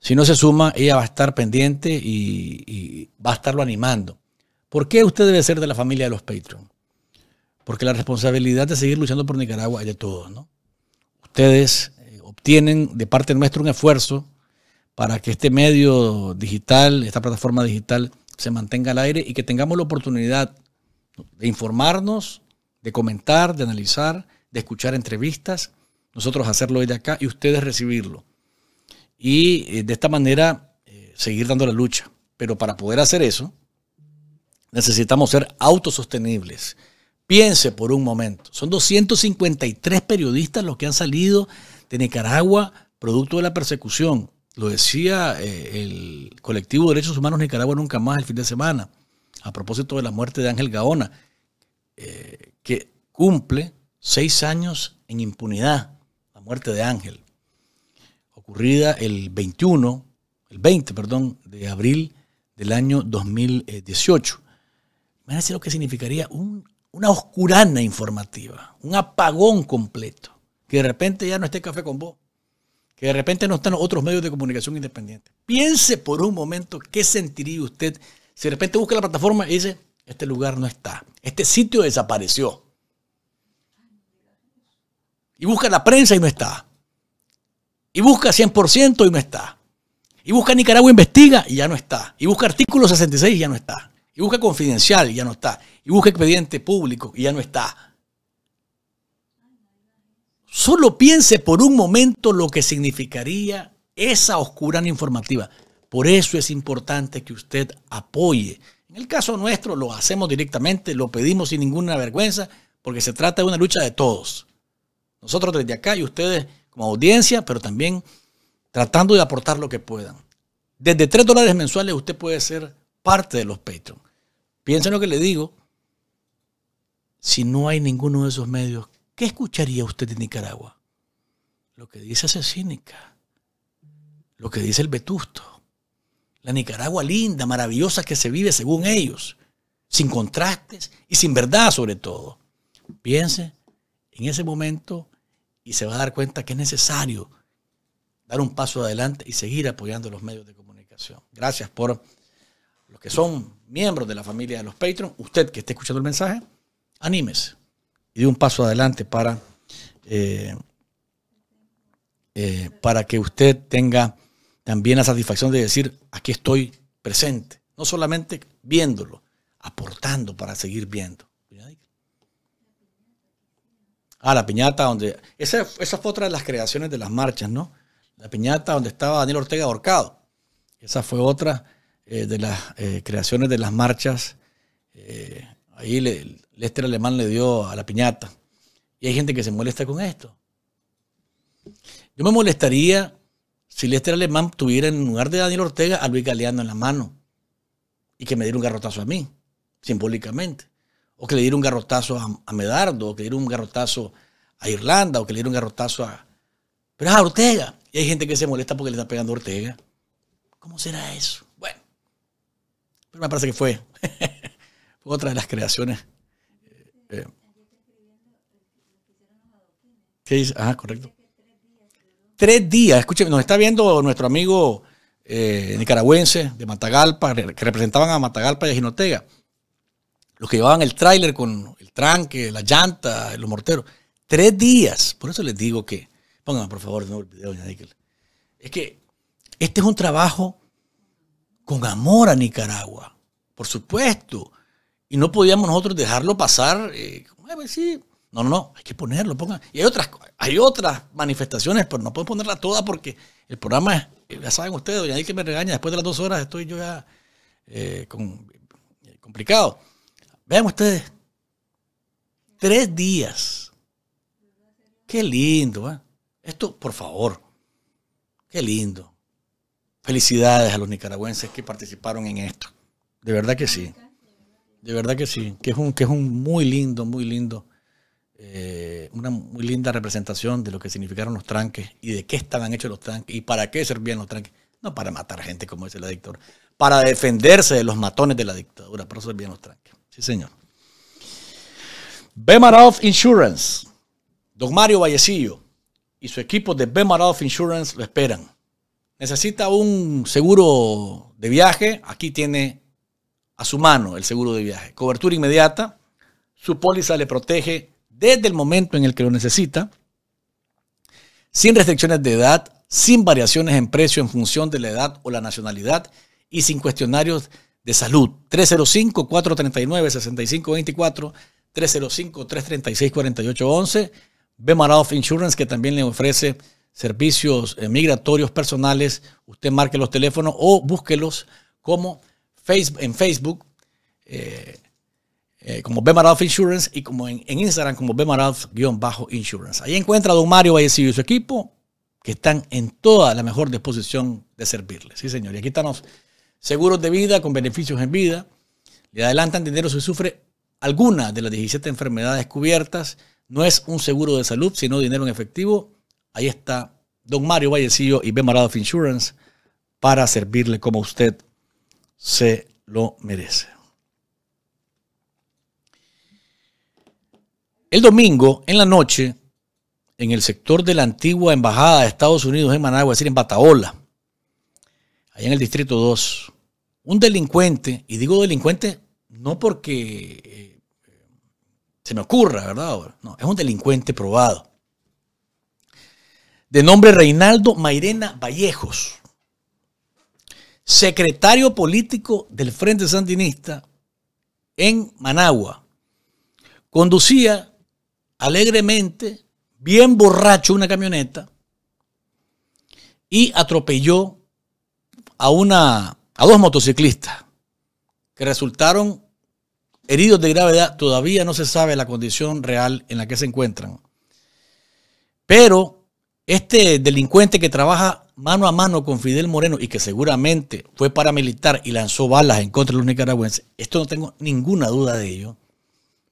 Si no se suma, ella va a estar pendiente y, y, va a estarlo animando. ¿Por qué usted debe ser de la familia de los Patreon? porque la responsabilidad de seguir luchando por Nicaragua es de todos. Ustedes eh, obtienen de parte nuestra un esfuerzo para que este medio digital, esta plataforma digital, se mantenga al aire y que tengamos la oportunidad de informarnos, de comentar, de analizar, de escuchar entrevistas, nosotros hacerlo desde acá y ustedes recibirlo. Y eh, de esta manera eh, seguir dando la lucha. Pero para poder hacer eso, necesitamos ser autosostenibles. Piense por un momento, son 253 periodistas los que han salido de Nicaragua producto de la persecución. Lo decía eh, el colectivo de Derechos Humanos Nicaragua Nunca Más el fin de semana, a propósito de la muerte de Ángel Gaona, eh, que cumple seis años en impunidad, la muerte de Ángel, ocurrida el 21, el 20, perdón, de abril del año 2018. ¿Me decir lo que significaría un una oscurana informativa, un apagón completo, que de repente ya no esté café con vos, que de repente no están otros medios de comunicación independientes. Piense por un momento qué sentiría usted si de repente busca la plataforma y dice, este lugar no está, este sitio desapareció. Y busca la prensa y no está. Y busca 100% y no está. Y busca Nicaragua Investiga y ya no está. Y busca Artículo 66 y ya no está. Y busca Confidencial y ya no está y busca expediente público y ya no está. Solo piense por un momento lo que significaría esa oscura informativa. Por eso es importante que usted apoye. En el caso nuestro lo hacemos directamente, lo pedimos sin ninguna vergüenza, porque se trata de una lucha de todos. Nosotros desde acá y ustedes como audiencia, pero también tratando de aportar lo que puedan. Desde 3 dólares mensuales usted puede ser parte de los Patreon. Piensen lo que le digo, si no hay ninguno de esos medios, ¿qué escucharía usted de Nicaragua? Lo que dice Cínica, lo que dice el Vetusto, la Nicaragua linda, maravillosa que se vive según ellos, sin contrastes y sin verdad sobre todo. Piense en ese momento y se va a dar cuenta que es necesario dar un paso adelante y seguir apoyando los medios de comunicación. Gracias por los que son miembros de la familia de los Patreon, usted que esté escuchando el mensaje, anímese y de un paso adelante para, eh, eh, para que usted tenga también la satisfacción de decir, aquí estoy presente, no solamente viéndolo, aportando para seguir viendo. Ah, la piñata donde... Esa, fue otra de las creaciones de las marchas, ¿no? La piñata donde estaba Daniel Ortega ahorcado. Esa fue otra eh, de las creaciones de las marchas Ahí Lester Alemán le dio a la piñata. Y hay gente que se molesta con esto. Yo me molestaría si Lester Alemán tuviera en lugar de Daniel Ortega a Luis Galeano en la mano y que me diera un garrotazo a mí, simbólicamente. O que le diera un garrotazo a, Medardo, o que le diera un garrotazo a Irlanda, o que le diera un garrotazo a... Pero es a Ortega. Y hay gente que se molesta porque le está pegando a Ortega. ¿Cómo será eso? Bueno, pero me parece que fue [LAUGHS] otra de las creaciones. Eh, eh, ¿Qué dice? Ah, correcto. Tres días, escúcheme, nos está viendo nuestro amigo eh, nicaragüense de Matagalpa, que representaban a Matagalpa y a Ginotega. Los que llevaban el tráiler con el tranque, la llanta, los morteros. Tres días. Por eso les digo que, pónganme por favor no el video, Es que este es un trabajo con amor a Nicaragua. Por supuesto, y no podíamos nosotros dejarlo pasar. Eh, sí. No, no, no, hay que ponerlo, pongan. Y hay otras, hay otras manifestaciones, pero no puedo ponerla todas porque el programa, eh, ya saben ustedes, ya que me regaña, después de las dos horas estoy yo ya eh, complicado. Vean ustedes, tres días. Qué lindo, ¿eh? Esto, por favor, qué lindo. Felicidades a los nicaragüenses que participaron en esto. De verdad que sí. De verdad que sí, que es un, que es un muy lindo, muy lindo, eh, una muy linda representación de lo que significaron los tranques y de qué estaban hechos los tranques y para qué servían los tranques. No para matar gente, como dice la dictadura, para defenderse de los matones de la dictadura, Para eso servían los tranques. Sí, señor. Bemaroff Insurance. Don Mario Vallecillo y su equipo de Bemaroff Insurance lo esperan. Necesita un seguro de viaje. Aquí tiene a su mano el seguro de viaje. Cobertura inmediata, su póliza le protege desde el momento en el que lo necesita, sin restricciones de edad, sin variaciones en precio en función de la edad o la nacionalidad y sin cuestionarios de salud. 305-439-6524, 305-336-4811. Bemaradoff Insurance, que también le ofrece servicios eh, migratorios personales. Usted marque los teléfonos o búsquelos como en Facebook eh, eh, como Bemaralf Insurance y como en, Instagram como Bemaralf-Insurance. Ahí encuentra a don Mario Vallecillo y su equipo que están en toda la mejor disposición de servirle. Sí, señor. Y aquí están los seguros de vida con beneficios en vida. Le adelantan dinero si sufre alguna de las 17 enfermedades cubiertas. No es un seguro de salud, sino dinero en efectivo. Ahí está don Mario Vallecillo y Bemaralf Insurance para servirle como usted se lo merece. El domingo, en la noche, en el sector de la antigua Embajada de Estados Unidos en Managua, es decir, en Bataola, allá en el Distrito 2, un delincuente, y digo delincuente no porque eh, se me ocurra, ¿verdad? No, es un delincuente probado. De nombre Reinaldo Mairena Vallejos secretario político del Frente Sandinista en Managua, conducía alegremente, bien borracho, una camioneta y atropelló a, una, a dos motociclistas que resultaron heridos de gravedad. Todavía no se sabe la condición real en la que se encuentran. Pero este delincuente que trabaja mano a mano con Fidel Moreno y que seguramente fue paramilitar y lanzó balas en contra de los nicaragüenses, esto no tengo ninguna duda de ello,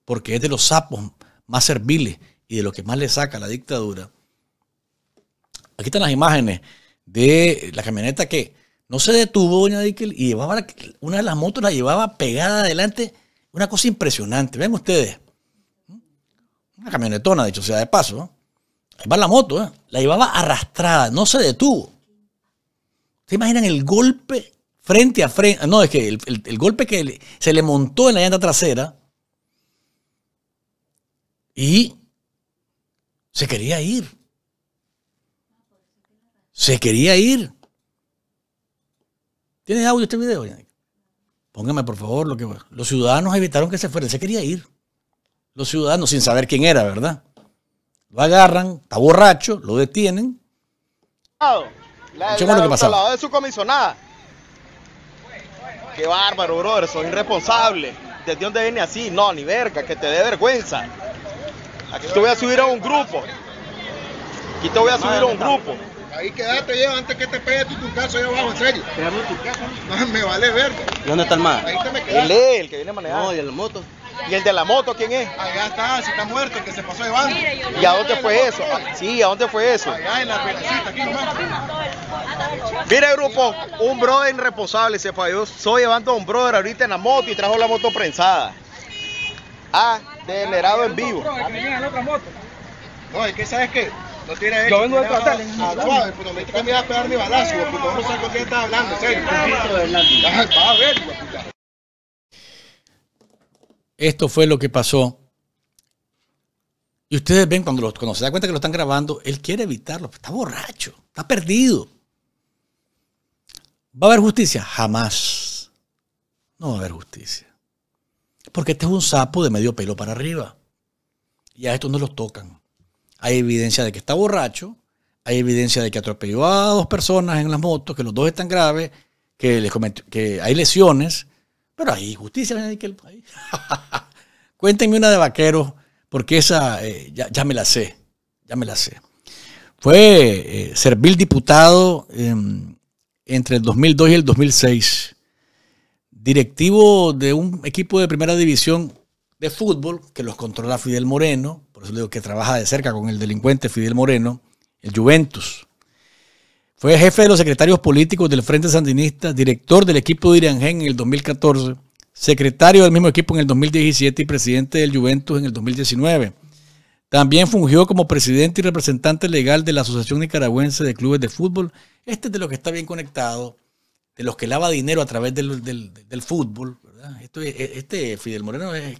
porque es de los sapos más serviles y de los que más le saca la dictadura. Aquí están las imágenes de la camioneta que no se detuvo, doña Dickel, y llevaba una de las motos la llevaba pegada adelante, una cosa impresionante, ¿ven ustedes. Una camionetona, dicho sea de paso, va la moto, ¿eh? la llevaba arrastrada, no se detuvo. ¿Se imaginan el golpe frente a frente? No, es que el, golpe que se le montó en la llanta trasera y se quería ir. Se quería ir. ¿Tienes audio este video? Póngame, por favor, lo que... Los ciudadanos evitaron que se fuera. se quería ir. Los ciudadanos, sin saber quién era, ¿verdad? Lo agarran, está borracho, lo detienen. Oh, la, Escuchemos lo que de su comisionada. Qué bárbaro, brother, soy irresponsable. de dónde viene así? No, ni verga, que te dé vergüenza. Aquí te voy a subir a un grupo. Aquí te voy a subir a un grupo. Ahí quédate yo antes que te pegue tu caso allá abajo, en serio. Pégame tu casa. No, [LAUGHS] me vale verga. dónde está el más? Ahí Él es el que viene manejando. No, y la moto. ¿Y el de la moto quién es? Allá está, si está muerto, el que se pasó llevando. ¿Y a dónde fue eso? Sí, ¿a dónde fue eso? Allá en la pedacita, aquí nomás. Mira grupo, un brother irresponsable, se falló. Estoy llevando a un brother ahorita en la moto y trajo la moto prensada. Ah, degenerado en vivo. No, es que sabes qué? No tiene Yo vengo de a Suave, pero me está mirando a pegar ni balazo, porque No sé con quién estás hablando, serio. Va a ver, esto fue lo que pasó. Y ustedes ven cuando, los se da cuenta que lo están grabando, él quiere evitarlo, está borracho, está perdido. ¿Va a haber justicia? Jamás. No va a haber justicia. Porque este es un sapo de medio pelo para arriba. Y a estos no los tocan. Hay evidencia de que está borracho, hay evidencia de que atropelló a dos personas en las motos, que los dos están graves, que, que hay lesiones, pero hay justicia que el país. [LAUGHS] Cuéntenme una de vaqueros, porque esa eh, ya, me la sé. Ya me la sé. Fue eh, servil diputado entre el 2002 y el 2006. Directivo de un equipo de primera división de fútbol que los controla Fidel Moreno. Por eso le digo que trabaja de cerca con el delincuente Fidel Moreno, el Juventus. Fue jefe de los secretarios políticos del Frente Sandinista, director del equipo de Irangén en el 2014, secretario del mismo equipo en el 2017 y presidente del Juventus en el 2019. También fungió como presidente y representante legal de la Asociación Nicaragüense de Clubes de Fútbol. Este es de los que está bien conectado, de los que lava dinero a través del, fútbol. E, este Fidel Moreno es,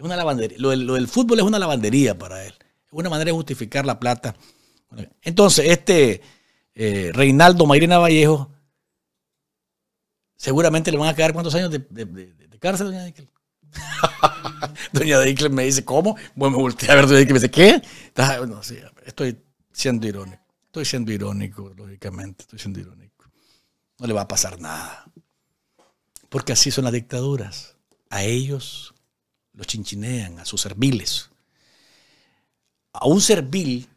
una lavandería. Lo lo del fútbol es una lavandería para él. Es una manera de justificar la plata. Entonces, este eh, Reinaldo Mayrena Vallejo, seguramente le van a quedar cuántos años de, cárcel, doña Dickel. [LAUGHS] doña me dice, ¿cómo? Bueno, me volteé a ver, doña Dickel me dice, ¿qué? estoy siendo irónico. Estoy siendo irónico, lógicamente, estoy siendo irónico. No le va a pasar nada. Porque así son las dictaduras. A ellos los chinchinean, a sus serviles. A un servil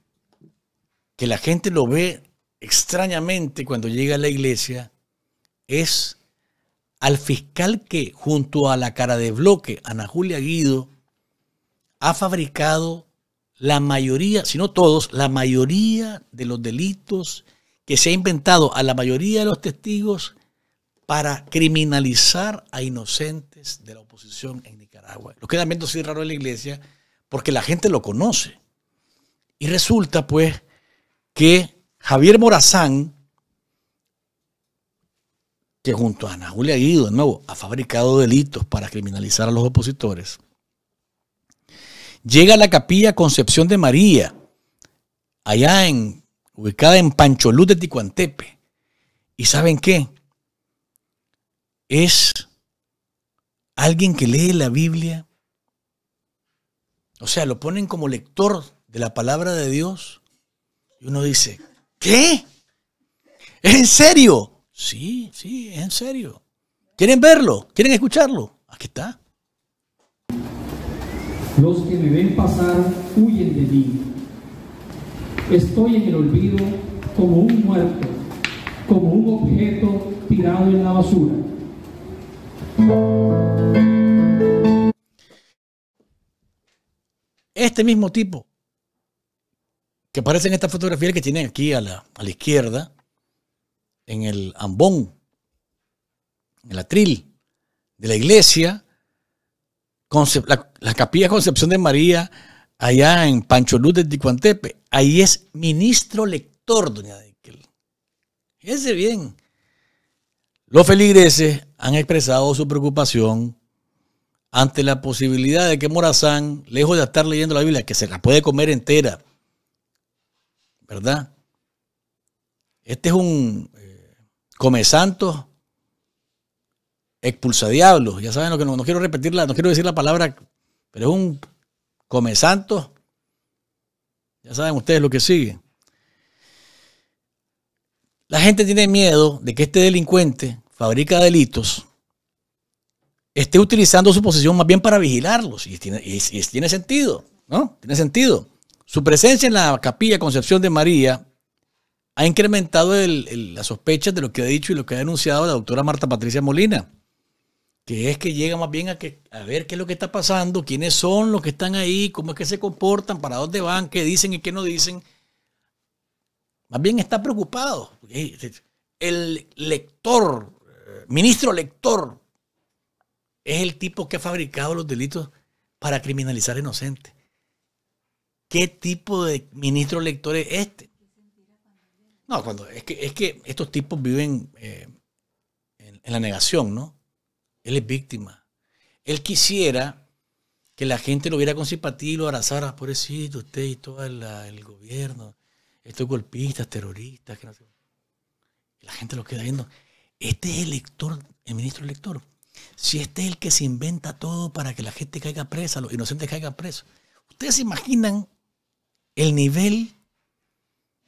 que la gente lo ve extrañamente cuando llega a la iglesia es al fiscal que junto a la cara de bloque, Ana Julia Guido, ha fabricado la mayoría, si no todos, la mayoría de los delitos que se ha inventado a la mayoría de los testigos para criminalizar a inocentes de la oposición en Nicaragua. Lo que también es raro en la iglesia, porque la gente lo conoce. Y resulta pues que Javier Morazán, que junto a Ana Julia Guido, de nuevo, ha fabricado delitos para criminalizar a los opositores, llega a la capilla Concepción de María, allá en, ubicada en Pancholú de Ticuantepe. ¿Y saben qué? Es alguien que lee la Biblia. O sea, lo ponen como lector de la palabra de Dios. Y uno dice, ¿Qué? ¿Es en serio? Sí, sí, en serio. ¿Quieren verlo? ¿Quieren escucharlo? Aquí está. Los que me ven pasar huyen de mí. Estoy en el olvido como un muerto, como un objeto tirado en la basura. Este mismo tipo que aparece en esta fotografía que tienen aquí a la, izquierda, en el ambón, en el atril de la iglesia, la, la, capilla Concepción de María, allá en Pancho Luz de Ticuantepe. Ahí es ministro lector, doña que Fíjense bien. Los feligreses han expresado su preocupación ante la posibilidad de que Morazán, lejos de estar leyendo la Biblia, que se la puede comer entera, ¿verdad? Este es un eh, come santo expulsa diablos. Ya saben lo que no, quiero repetir, no quiero decir la palabra, pero es un come santo. Ya saben ustedes lo que sigue. La gente tiene miedo de que este delincuente fabrica delitos, esté utilizando su posición más bien para vigilarlos. Y tiene, y tiene sentido, ¿no? Tiene sentido. Su presencia en la capilla Concepción de María ha incrementado las sospechas de lo que ha dicho y lo que ha denunciado la doctora Marta Patricia Molina, que es que llega más bien a, que, a ver qué es lo que está pasando, quiénes son los que están ahí, cómo es que se comportan, para dónde van, qué dicen y qué no dicen. Más bien está preocupado. El lector, eh, ministro lector, es el tipo que ha fabricado los delitos para criminalizar inocentes. ¿Qué tipo de ministro lector es este? No, cuando, es, que, es que estos tipos viven eh, en, la negación, ¿no? Él es víctima. Él quisiera que la gente lo viera con simpatía y lo abrazara, ah, pobrecito, usted y todo el, gobierno, estos golpistas, terroristas, que no La gente lo queda viendo. Este es el lector, el ministro lector. Si este es el que se inventa todo para que la gente caiga presa, los inocentes caigan presos. ¿Ustedes se imaginan el nivel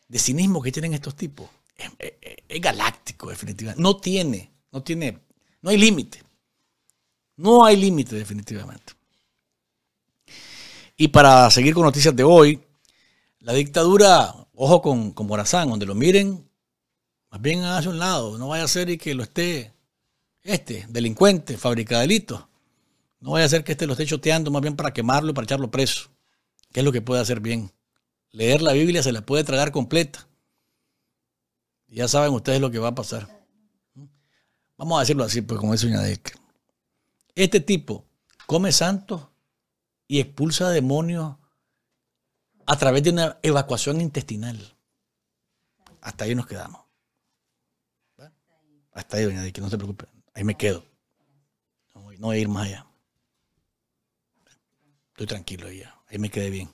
de cinismo que tienen estos tipos es, galáctico, definitivamente. No tiene, no tiene, no hay límite. No hay límite, definitivamente. Y para seguir con noticias de hoy, la dictadura, ojo con, Morazán, donde lo miren, más bien hacia un lado, no vaya a ser y que lo esté este, delincuente, de delitos. No vaya a ser que este lo esté choteando más bien para quemarlo y para echarlo preso, que es lo que puede hacer bien leer la Biblia se la puede tragar completa. ya saben ustedes lo que va a pasar. Vamos a decirlo así, pues como dice Uñadec. Este tipo come santo y expulsa demonios a través de una evacuación intestinal. Hasta ahí nos quedamos. Hasta ahí, doña no se preocupe. Ahí me quedo. No no voy a ir más allá. Estoy tranquilo ya. Ahí me quedé bien.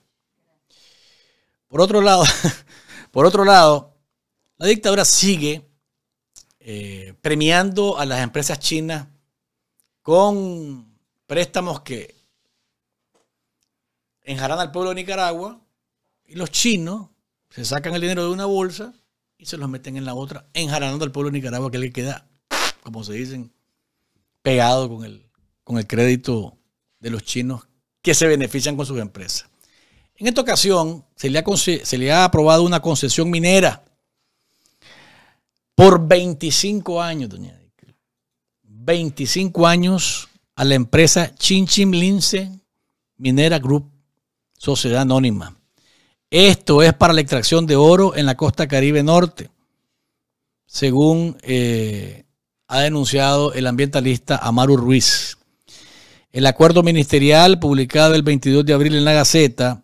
Por otro lado, [LAUGHS] por otro lado la dictadura sigue eh, premiando a las empresas chinas con préstamos que enjaran al pueblo de Nicaragua y los chinos se sacan el dinero de una bolsa y se los meten en la otra, enjaranando al pueblo de Nicaragua que le queda, como se dicen, pegado con el, con el crédito de los chinos que se benefician con sus empresas. En esta ocasión se le ha, aprobado una concesión minera por 25 años, doña 25 años a la empresa Chinchim Lince Minera Group, sociedad anónima. Esto es para la extracción de oro en la costa caribe norte, según eh, ha denunciado el ambientalista Amaru Ruiz. El acuerdo ministerial publicado el 22 de abril en la Gaceta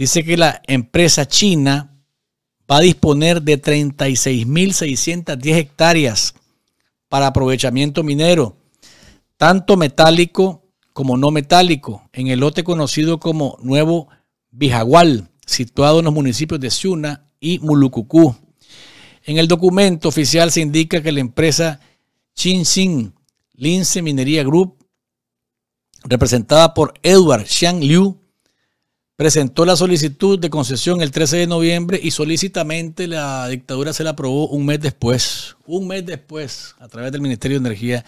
Dice que la empresa china va a disponer de 36.610 hectáreas para aprovechamiento minero, tanto metálico como no metálico, en el lote conocido como Nuevo Bijagual, situado en los municipios de Suna y Mulucucú. En el documento oficial se indica que la empresa Xinxin Lince Minería Group, representada por Edward Xiang Liu, presentó la solicitud de concesión el 13 de noviembre y solícitamente la dictadura se la aprobó un mes después, un mes después, a través del Ministerio de Energía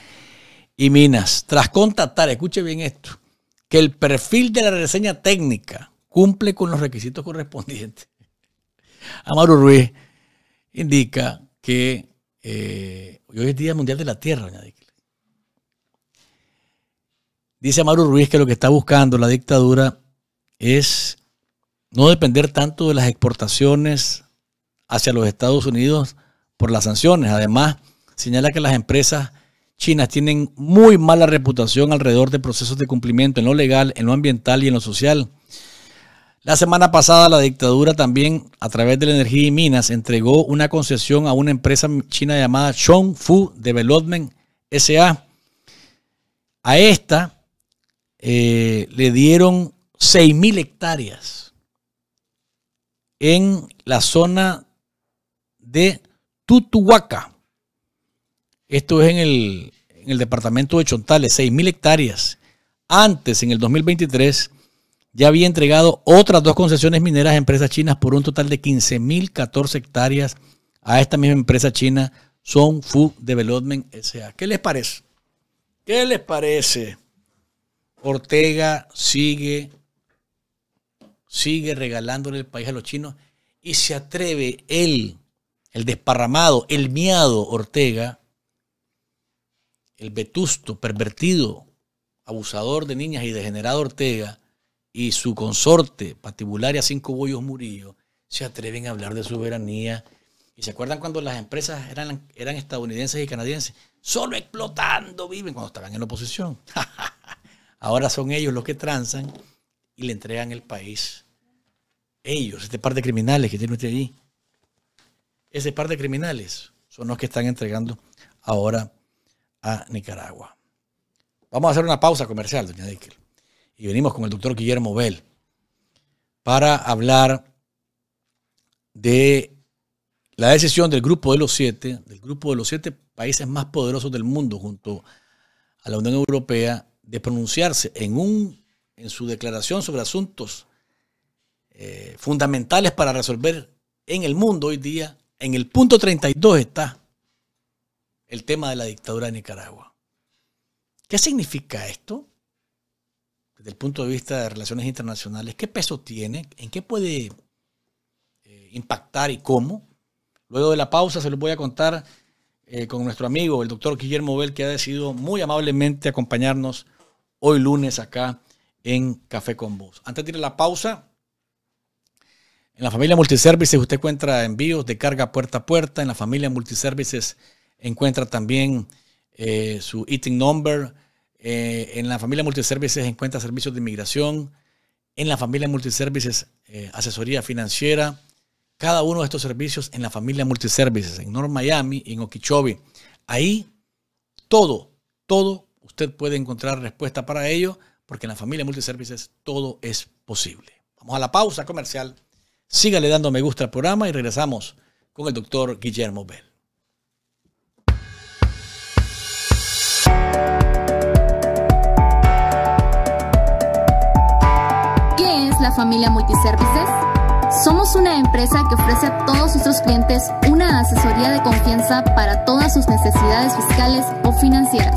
y Minas, tras contactar, escuche bien esto, que el perfil de la reseña técnica cumple con los requisitos correspondientes. [LAUGHS] Amaro Ruiz indica que eh, hoy es Día Mundial de la Tierra, añadir. Dice Amaro Ruiz que lo que está buscando la dictadura es no depender tanto de las exportaciones hacia los Estados Unidos por las sanciones. Además, señala que las empresas chinas tienen muy mala reputación alrededor de procesos de cumplimiento en lo legal, en lo ambiental y en lo social. La semana pasada la dictadura también, a través de la energía y minas, entregó una concesión a una empresa china llamada Chongfu Development SA. A esta eh, le dieron 6.000 hectáreas en la zona de Tutuaca Esto es en el, en el departamento de Chontales, 6.000 hectáreas. Antes, en el 2023, ya había entregado otras dos concesiones mineras a empresas chinas por un total de 15.014 hectáreas a esta misma empresa china, Son Fu Development S.A. ¿Qué les parece? ¿Qué les parece? Ortega sigue sigue regalándole el país a los chinos y se atreve él, el desparramado, el miado Ortega, el vetusto, pervertido, abusador de niñas y degenerado Ortega, y su consorte, patibularia Cinco Bollos Murillo, se atreven a hablar de soberanía. ¿Y se acuerdan cuando las empresas eran, eran estadounidenses y canadienses? Solo explotando viven cuando estaban en la oposición. [LAUGHS] Ahora son ellos los que transan le entregan el país. Ellos, este par de criminales que tiene usted ahí, ese par de criminales son los que están entregando ahora a Nicaragua. Vamos a hacer una pausa comercial, doña Dickel. Y venimos con el doctor Guillermo Bell para hablar de la decisión del grupo de los siete, del grupo de los siete países más poderosos del mundo junto a la Unión Europea, de pronunciarse en un en su declaración sobre asuntos eh, fundamentales para resolver en el mundo hoy día, en el punto 32 está el tema de la dictadura de Nicaragua. ¿Qué significa esto? Desde el punto de vista de relaciones internacionales, ¿qué peso tiene? ¿En qué puede eh, impactar y cómo? Luego de la pausa se los voy a contar eh, con nuestro amigo, el doctor Guillermo Bell, que ha decidido muy amablemente acompañarnos hoy lunes acá en Café con Antes de ir a la pausa, en la familia Multiservices usted encuentra envíos de carga puerta a puerta. En la familia Multiservices encuentra también eh, su eating number. Eh, en la familia Multiservices encuentra servicios de inmigración. En la familia Multiservices, eh, asesoría financiera. Cada uno de estos servicios en la familia Multiservices, en North Miami en Okeechobee. Ahí todo, todo usted puede encontrar respuesta para ello porque en la familia Multiservices todo es posible. Vamos a la pausa comercial. Sígale dando me gusta al programa y regresamos con el doctor Guillermo Bell. ¿Qué es la familia Multiservices? Somos una empresa que ofrece a todos nuestros clientes una asesoría de confianza para todas sus necesidades fiscales o financieras